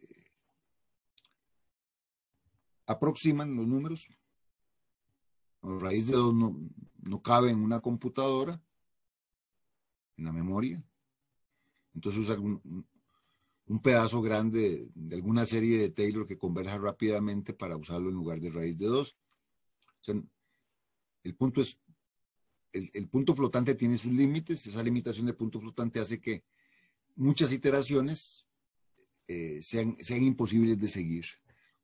aproximan los números, a raíz de dos no, no cabe en una computadora, en la memoria, entonces usa un, un pedazo grande de alguna serie de Taylor que converja rápidamente para usarlo en lugar de raíz de 2. el punto es, el, punto flotante tiene sus límites, esa limitación de punto flotante hace que muchas iteraciones eh, sean, sean, imposibles de seguir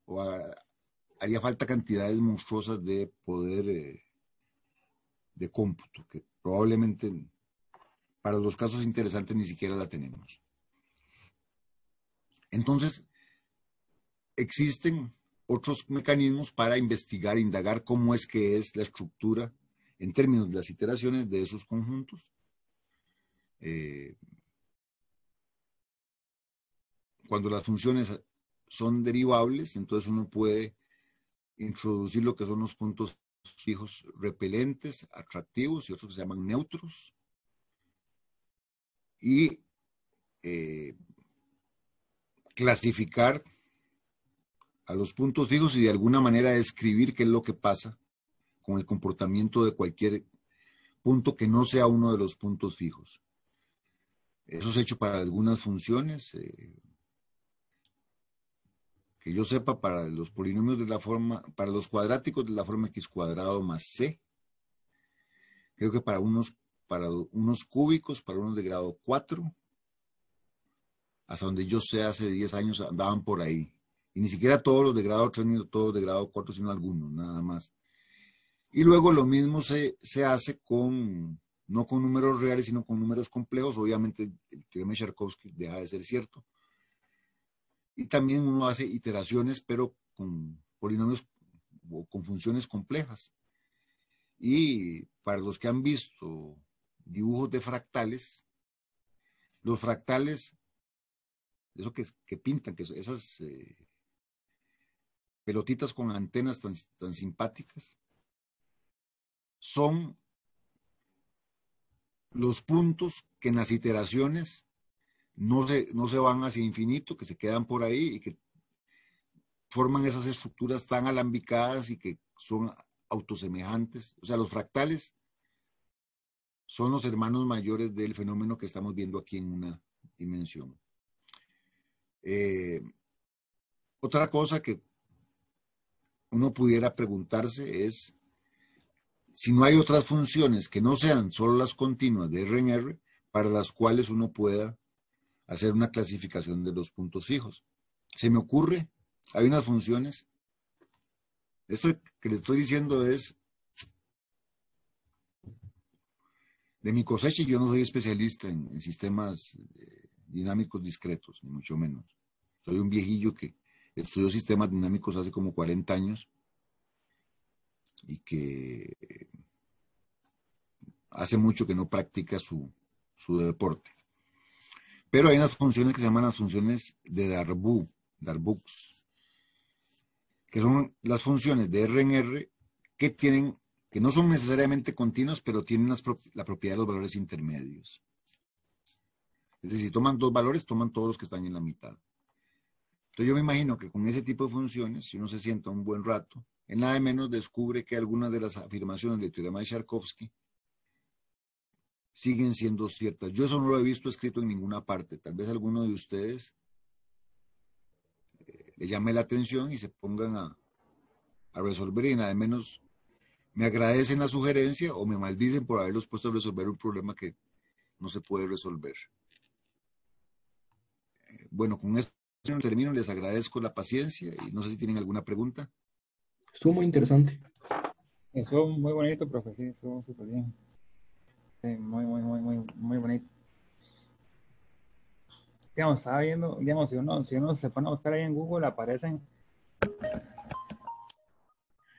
o haría falta cantidades monstruosas de poder eh, de cómputo que probablemente para los casos interesantes ni siquiera la tenemos. Entonces, existen otros mecanismos para investigar, e indagar cómo es que es la estructura en términos de las iteraciones de esos conjuntos. Eh, cuando las funciones son derivables, entonces uno puede introducir lo que son los puntos fijos repelentes, atractivos y otros que se llaman neutros. Y eh, clasificar a los puntos fijos y de alguna manera describir qué es lo que pasa con el comportamiento de cualquier punto que no sea uno de los puntos fijos. Eso es hecho para algunas funciones. Eh, que yo sepa, para los polinomios de la forma, para los cuadráticos de la forma x cuadrado más c. Creo que para unos, para unos cúbicos, para unos de grado 4, hasta donde yo sé, hace 10 años andaban por ahí. Y ni siquiera todos los de grado 3 ni todos de grado 4, sino algunos, nada más. Y luego lo mismo se, se hace con, no con números reales, sino con números complejos. Obviamente el teorema de Sharkovsky deja de ser cierto. Y también uno hace iteraciones, pero con polinomios o con funciones complejas. Y para los que han visto dibujos de fractales, los fractales eso que, pintan, que esas eh, pelotitas con antenas tan, simpáticas, son los puntos que en las iteraciones no se van hacia infinito, que se quedan por ahí y que forman esas estructuras tan alambicadas y que son autosemejantes. O sea, los fractales son los hermanos mayores del fenómeno que estamos viendo aquí en una dimensión. Eh, otra cosa que uno pudiera preguntarse es si no hay otras funciones que no sean solo las continuas de R para las cuales uno pueda hacer una clasificación de los puntos fijos. Se me ocurre, hay unas funciones, esto que le estoy diciendo es de mi cosecha, yo no soy especialista en, sistemas eh, dinámicos discretos, ni mucho menos. Soy un viejillo que estudió sistemas dinámicos hace como 40 años y que hace mucho que no practica su, deporte. Pero hay unas funciones que se llaman las funciones de Darboux, Darbux, que son las funciones de RNR que tienen, que no son necesariamente continuas, pero tienen la propiedad de los valores intermedios. Es decir, toman dos valores, toman todos los que están en la mitad. Entonces yo me imagino que con ese tipo de funciones, si uno se sienta un buen rato, en nada de menos descubre que algunas de las afirmaciones del teorema de Sharkovsky siguen siendo ciertas. Yo eso no lo he visto escrito en ninguna parte. Tal vez alguno de ustedes eh, le llame la atención y se pongan a, a resolver y nada menos me agradecen la sugerencia o me maldicen por haberlos puesto a resolver un problema que no se puede resolver. Eh, bueno, con esto termino, les agradezco la paciencia y no sé si tienen alguna pregunta. Estuvo muy interesante. Estuvo muy bonito, profe, sí, estuvo súper bien. Sí, muy, muy, muy, muy, muy bonito. Digamos, estaba viendo, digamos, si uno, se pone a buscar ahí en Google, aparecen.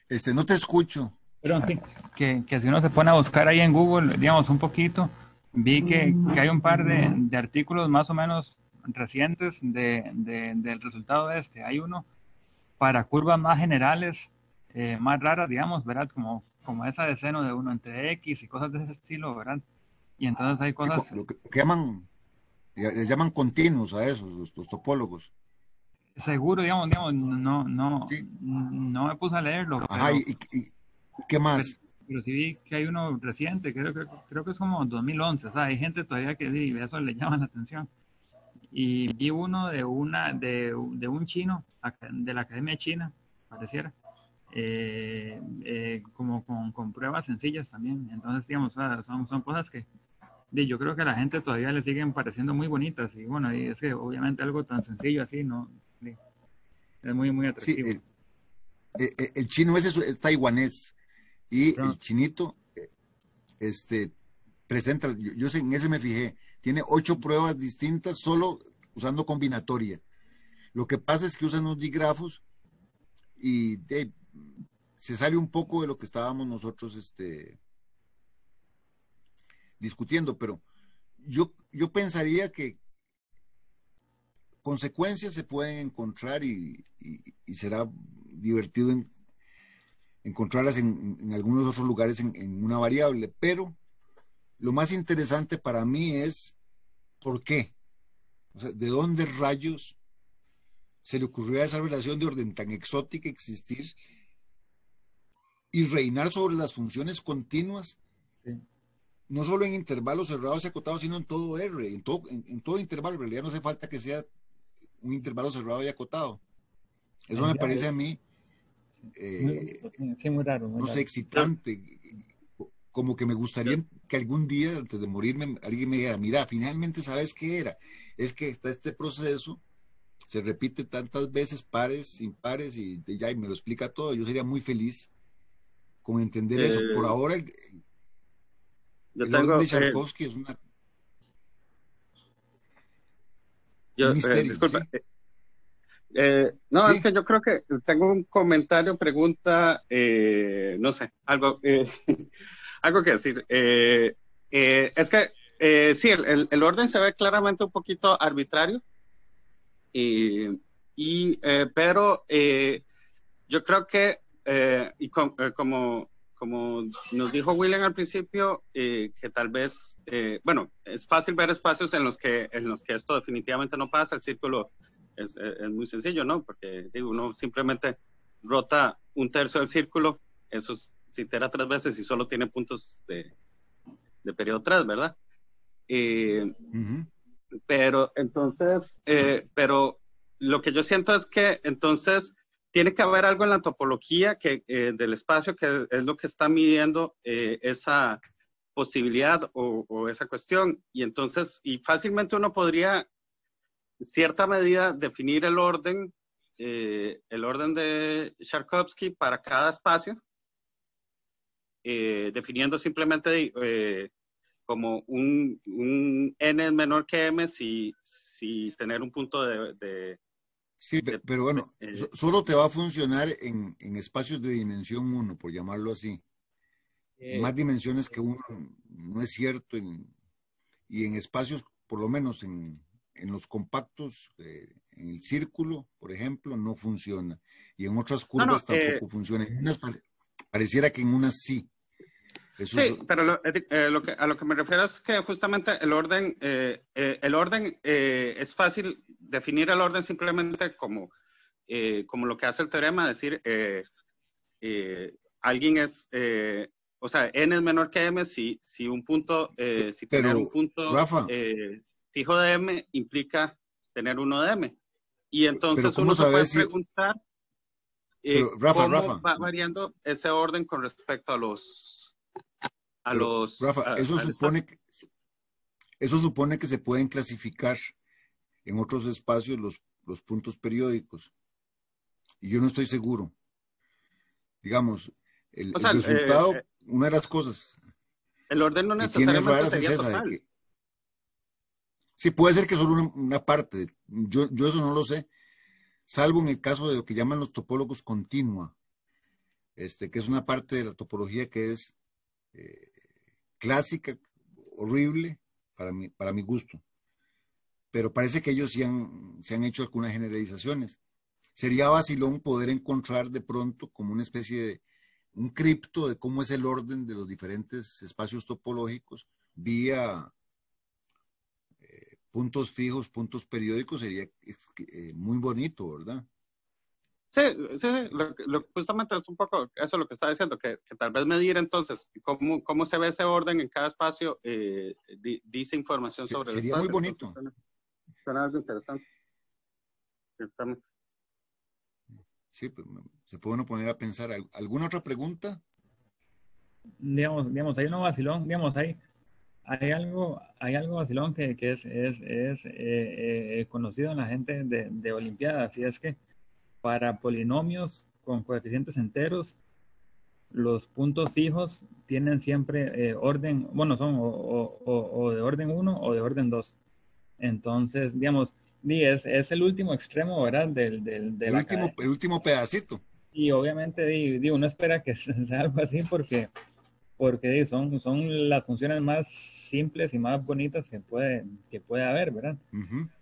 Este, no te escucho. Perdón, sí, que, si uno se pone a buscar ahí en Google, digamos, un poquito, vi que, que hay un par de, de artículos más o menos recientes de, del resultado de este. Hay uno para curvas más generales, eh, más raras, digamos, ¿verdad? Como, como esa de seno de uno entre X y cosas de ese estilo, ¿verdad? Y entonces hay cosas... que, llaman, les llaman continuos a esos, los, topólogos. Seguro, digamos, digamos, no, no, no me puse a leerlo. Ajá, y, qué más? Pero, sí vi que hay uno reciente, creo que, creo que es como 2011, o sea, hay gente todavía que sí, eso le llama la atención y vi uno de una de, un chino de la academia china pareciera eh, eh, como con, pruebas sencillas también entonces digamos son, son cosas que yo creo que a la gente todavía le siguen pareciendo muy bonitas y bueno y es que obviamente algo tan sencillo así no es muy muy atractivo eh, el, chino ese es taiwanés y ah. el chinito este presenta yo en ese me fijé tiene ocho pruebas distintas solo usando combinatoria. Lo que pasa es que usan unos digrafos y se sale un poco de lo que estábamos nosotros este, discutiendo, pero yo, yo pensaría que consecuencias se pueden encontrar y, será divertido encontrarlas en, algunos otros lugares en, una variable, pero lo más interesante para mí es ¿Por qué? ¿de dónde rayos se le ocurrió a esa relación de orden tan exótica existir y reinar sobre las funciones continuas? No solo en intervalos cerrados y acotados, sino en todo R, en todo, intervalo. En realidad no hace falta que sea un intervalo cerrado y acotado. Eso me parece a mí eh, no sé, excitante, como que me gustaría que algún día antes de morirme alguien me dijera, mira, finalmente sabes qué era. Es que está este proceso, se repite tantas veces, pares, impares, y, y ya y me lo explica todo. Yo sería muy feliz con entender eso. Por eh, ahora, el, de es no, es que yo creo que tengo un comentario, pregunta, eh, no sé, algo. Eh, (laughs) algo que decir. Eh, eh, es que eh, sí, el, el, orden se ve claramente un poquito arbitrario, y, pero yo creo que, y como, como nos dijo William al principio, que tal vez, bueno, es fácil ver espacios en los, que, en los que esto definitivamente no pasa, el círculo es, muy sencillo, ¿no? Porque digo, uno simplemente rota un tercio del círculo, eso es se itera tres veces y solo tiene puntos de, periodo tres, ¿verdad? Eh, pero entonces, eh, pero lo que yo siento es que entonces tiene que haber algo en la topología que, eh, del espacio que es lo que está midiendo esa posibilidad o, esa cuestión. Y entonces, y fácilmente uno podría, en cierta medida, definir el orden, el orden de Sharkovsky para cada espacio eh, definiendo simplemente eh, como un, n menor que m si, si tener un punto de... sí, pero bueno, eh, solo te va a funcionar en, espacios de dimensión 1, por llamarlo así. Más dimensiones que uno no es cierto en, y en espacios, por lo menos en, los compactos, en el círculo, por ejemplo, no funciona. Y en otras curvas tampoco funciona. pareciera que en unas sí sí, pero lo, eh, eh, a lo que me refiero es que justamente el orden, eh, el orden es fácil definir el orden simplemente como, como lo que hace el teorema, decir alguien es, o sea, n es menor que m si, si un punto, si tener un punto fijo de m implica tener uno de m. Y entonces uno se puede preguntar cómo va variando ese orden con respecto a los Rafa, eso, supone que, eso supone que se pueden clasificar en otros espacios los, puntos periódicos. Y yo no estoy seguro. Digamos, el, eh, resultado, eh, una de las cosas... El orden no necesariamente sería es total. sí, puede ser que solo una, parte. Yo, eso no lo sé salvo en el caso de lo que llaman los topólogos continua, este, que es una parte de la topología que es eh, clásica, horrible, para mi, para mi gusto. Pero parece que ellos sí han, se han hecho algunas generalizaciones. Sería vacilón poder encontrar de pronto como una especie de un cripto de cómo es el orden de los diferentes espacios topológicos vía eh, puntos fijos, puntos periódicos, sería eh, muy bonito, ¿verdad? Sí, sí, justamente es un poco eso lo que está diciendo, que, tal vez medir entonces cómo, se ve ese orden en cada espacio eh, dice información sobre sería muy bonito. Suena, algo interesante. Sí, pues, se puede uno poner a pensar. ¿Alguna otra pregunta? Digamos, digamos, hay un vacilón, digamos, hay, hay algo, hay algo vacilón que, es, eh, eh, conocido en la gente de, de Olimpiadas, y es que para polinomios con coeficientes enteros, los puntos fijos tienen siempre eh, orden, bueno, son o, de orden 1 o de orden 2. Entonces, digamos, es, es el último extremo, ¿verdad? Del, del, del el, último, pedacito. Y obviamente, digo, uno espera que (laughs) sea algo así porque, porque son, son las funciones más simples y más bonitas que puede, que puede haber, ¿verdad?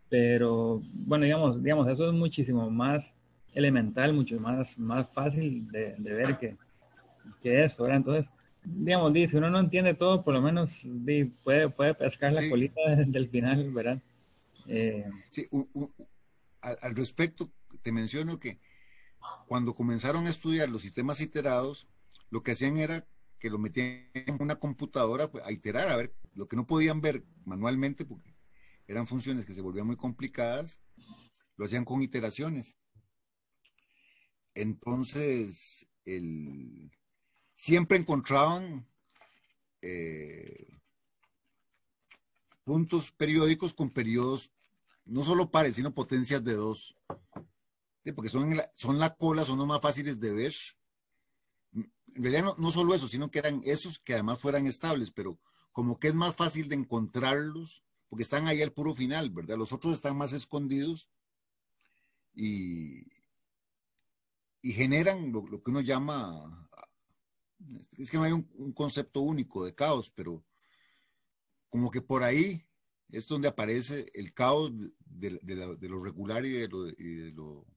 Pero, bueno, digamos, digamos, eso es muchísimo más elemental, mucho más, más fácil de, de ver que, que eso, ¿verdad? Entonces, digamos, si uno no entiende todo, por lo menos puede, puede pescar la colita (laughs) del final, ¿verdad? Eh, sí, al, al, respecto, te menciono que cuando comenzaron a estudiar los sistemas iterados, lo que hacían era que lo metían en una computadora pues, a iterar, a ver, lo que no podían ver manualmente, porque eran funciones que se volvían muy complicadas, lo hacían con iteraciones. Entonces, siempre encontraban eh, puntos periódicos con periodos no solo pares, sino potencias de dos. Porque son la, son la cola, son los más fáciles de ver. En realidad no, no, solo eso, sino que eran esos que además fueran estables, pero como que es más fácil de encontrarlos, porque están ahí al puro final, ¿verdad? Los otros están más escondidos y, y generan lo, que uno llama, es que no hay un, concepto único de caos, pero como que por ahí es donde aparece el caos de, lo regular y de lo,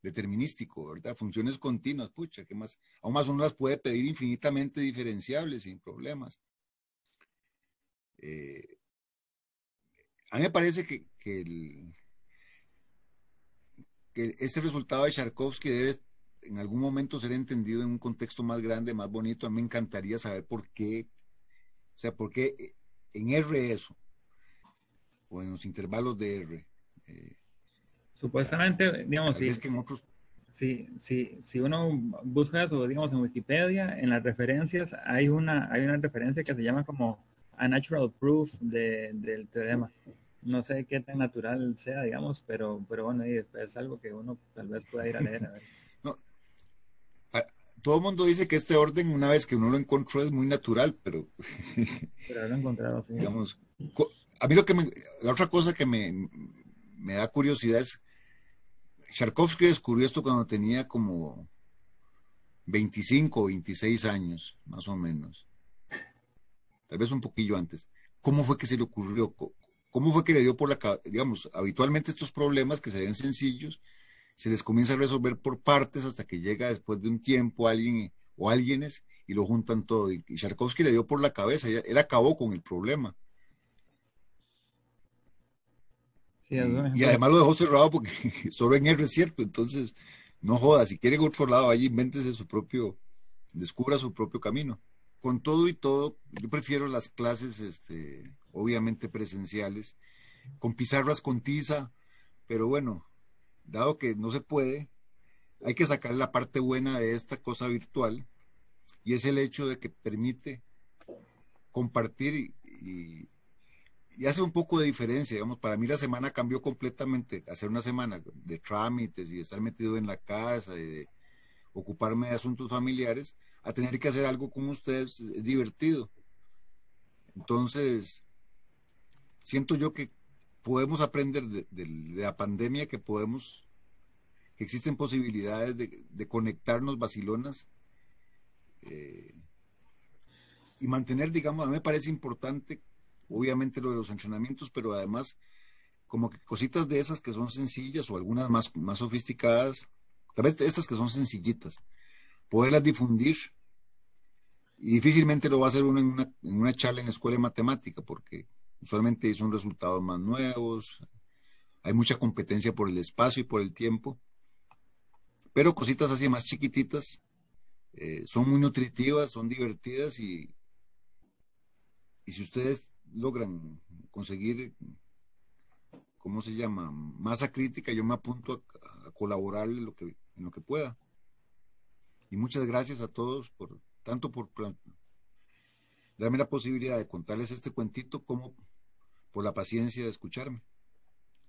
determinístico, ¿verdad? Funciones continuas, pucha, ¿qué más? Aún más uno las puede pedir infinitamente diferenciables sin problemas. Eh, a mí me parece que, este resultado de Sharkovsky debe en algún momento ser entendido en un contexto más grande, más bonito. A mí me encantaría saber por qué, o sea, por qué eh, en R eso, o en los intervalos de R. Eh, Supuestamente, digamos, sí. que Si, si, uno busca eso, digamos, en Wikipedia, en las referencias, hay una, hay una referencia que se llama como a natural proof del teorema. No sé qué tan natural sea, digamos, pero, pero bueno, es algo que uno tal vez pueda ir a leer. A ver. (laughs) todo el mundo dice que este orden, una vez que uno lo encontró, es muy natural, pero. (laughs) pero lo encontrado, sí. a mí lo que me, La otra cosa que me, da curiosidad es. Tcharkovsky descubrió esto cuando tenía como 25 o 26 años, más o menos. Tal vez un poquillo antes. ¿Cómo fue que se le ocurrió? ¿Cómo fue que le dio por la cabeza? Digamos, habitualmente estos problemas que se ven sencillos, se les comienza a resolver por partes hasta que llega después de un tiempo alguien o alguienes y lo juntan todo. Y Sharkovsky le dio por la cabeza, él acabó con el problema. y, además lo dejó cerrado porque (laughs) solo en R es cierto, entonces no joda, si quiere otro lado, allí invéntese su propio, descubra su propio camino. Con todo y todo, yo prefiero las clases, este, obviamente presenciales, con pizarras con tiza, pero bueno, dado que no se puede, hay que sacar la parte buena de esta cosa virtual y es el hecho de que permite compartir y, hace un poco de diferencia, digamos, para mí la semana cambió completamente, hacer una semana de trámites y estar metido en la casa y de ocuparme de asuntos familiares, a tener que hacer algo con ustedes es divertido. Entonces, siento yo que podemos aprender de, la pandemia que podemos, que existen posibilidades de, conectarnos vacilonas eh, y mantener, digamos, a mí me parece importante, obviamente lo de los sancionamientos, pero además como que cositas de esas que son sencillas o algunas más, más sofisticadas, tal vez estas que son sencillitas, poderlas difundir. Y difícilmente lo va a hacer uno en una, en una charla en la escuela de matemática, porque Usualmente son resultados más nuevos, hay mucha competencia por el espacio y por el tiempo, pero cositas así más chiquititas eh, son muy nutritivas, son divertidas y, y si ustedes logran conseguir, ¿cómo se llama? Masa crítica, yo me apunto a, colaborar en lo, que, en lo que pueda. Y muchas gracias a todos por tanto por darme la posibilidad de contarles este cuentito como por la paciencia de escucharme.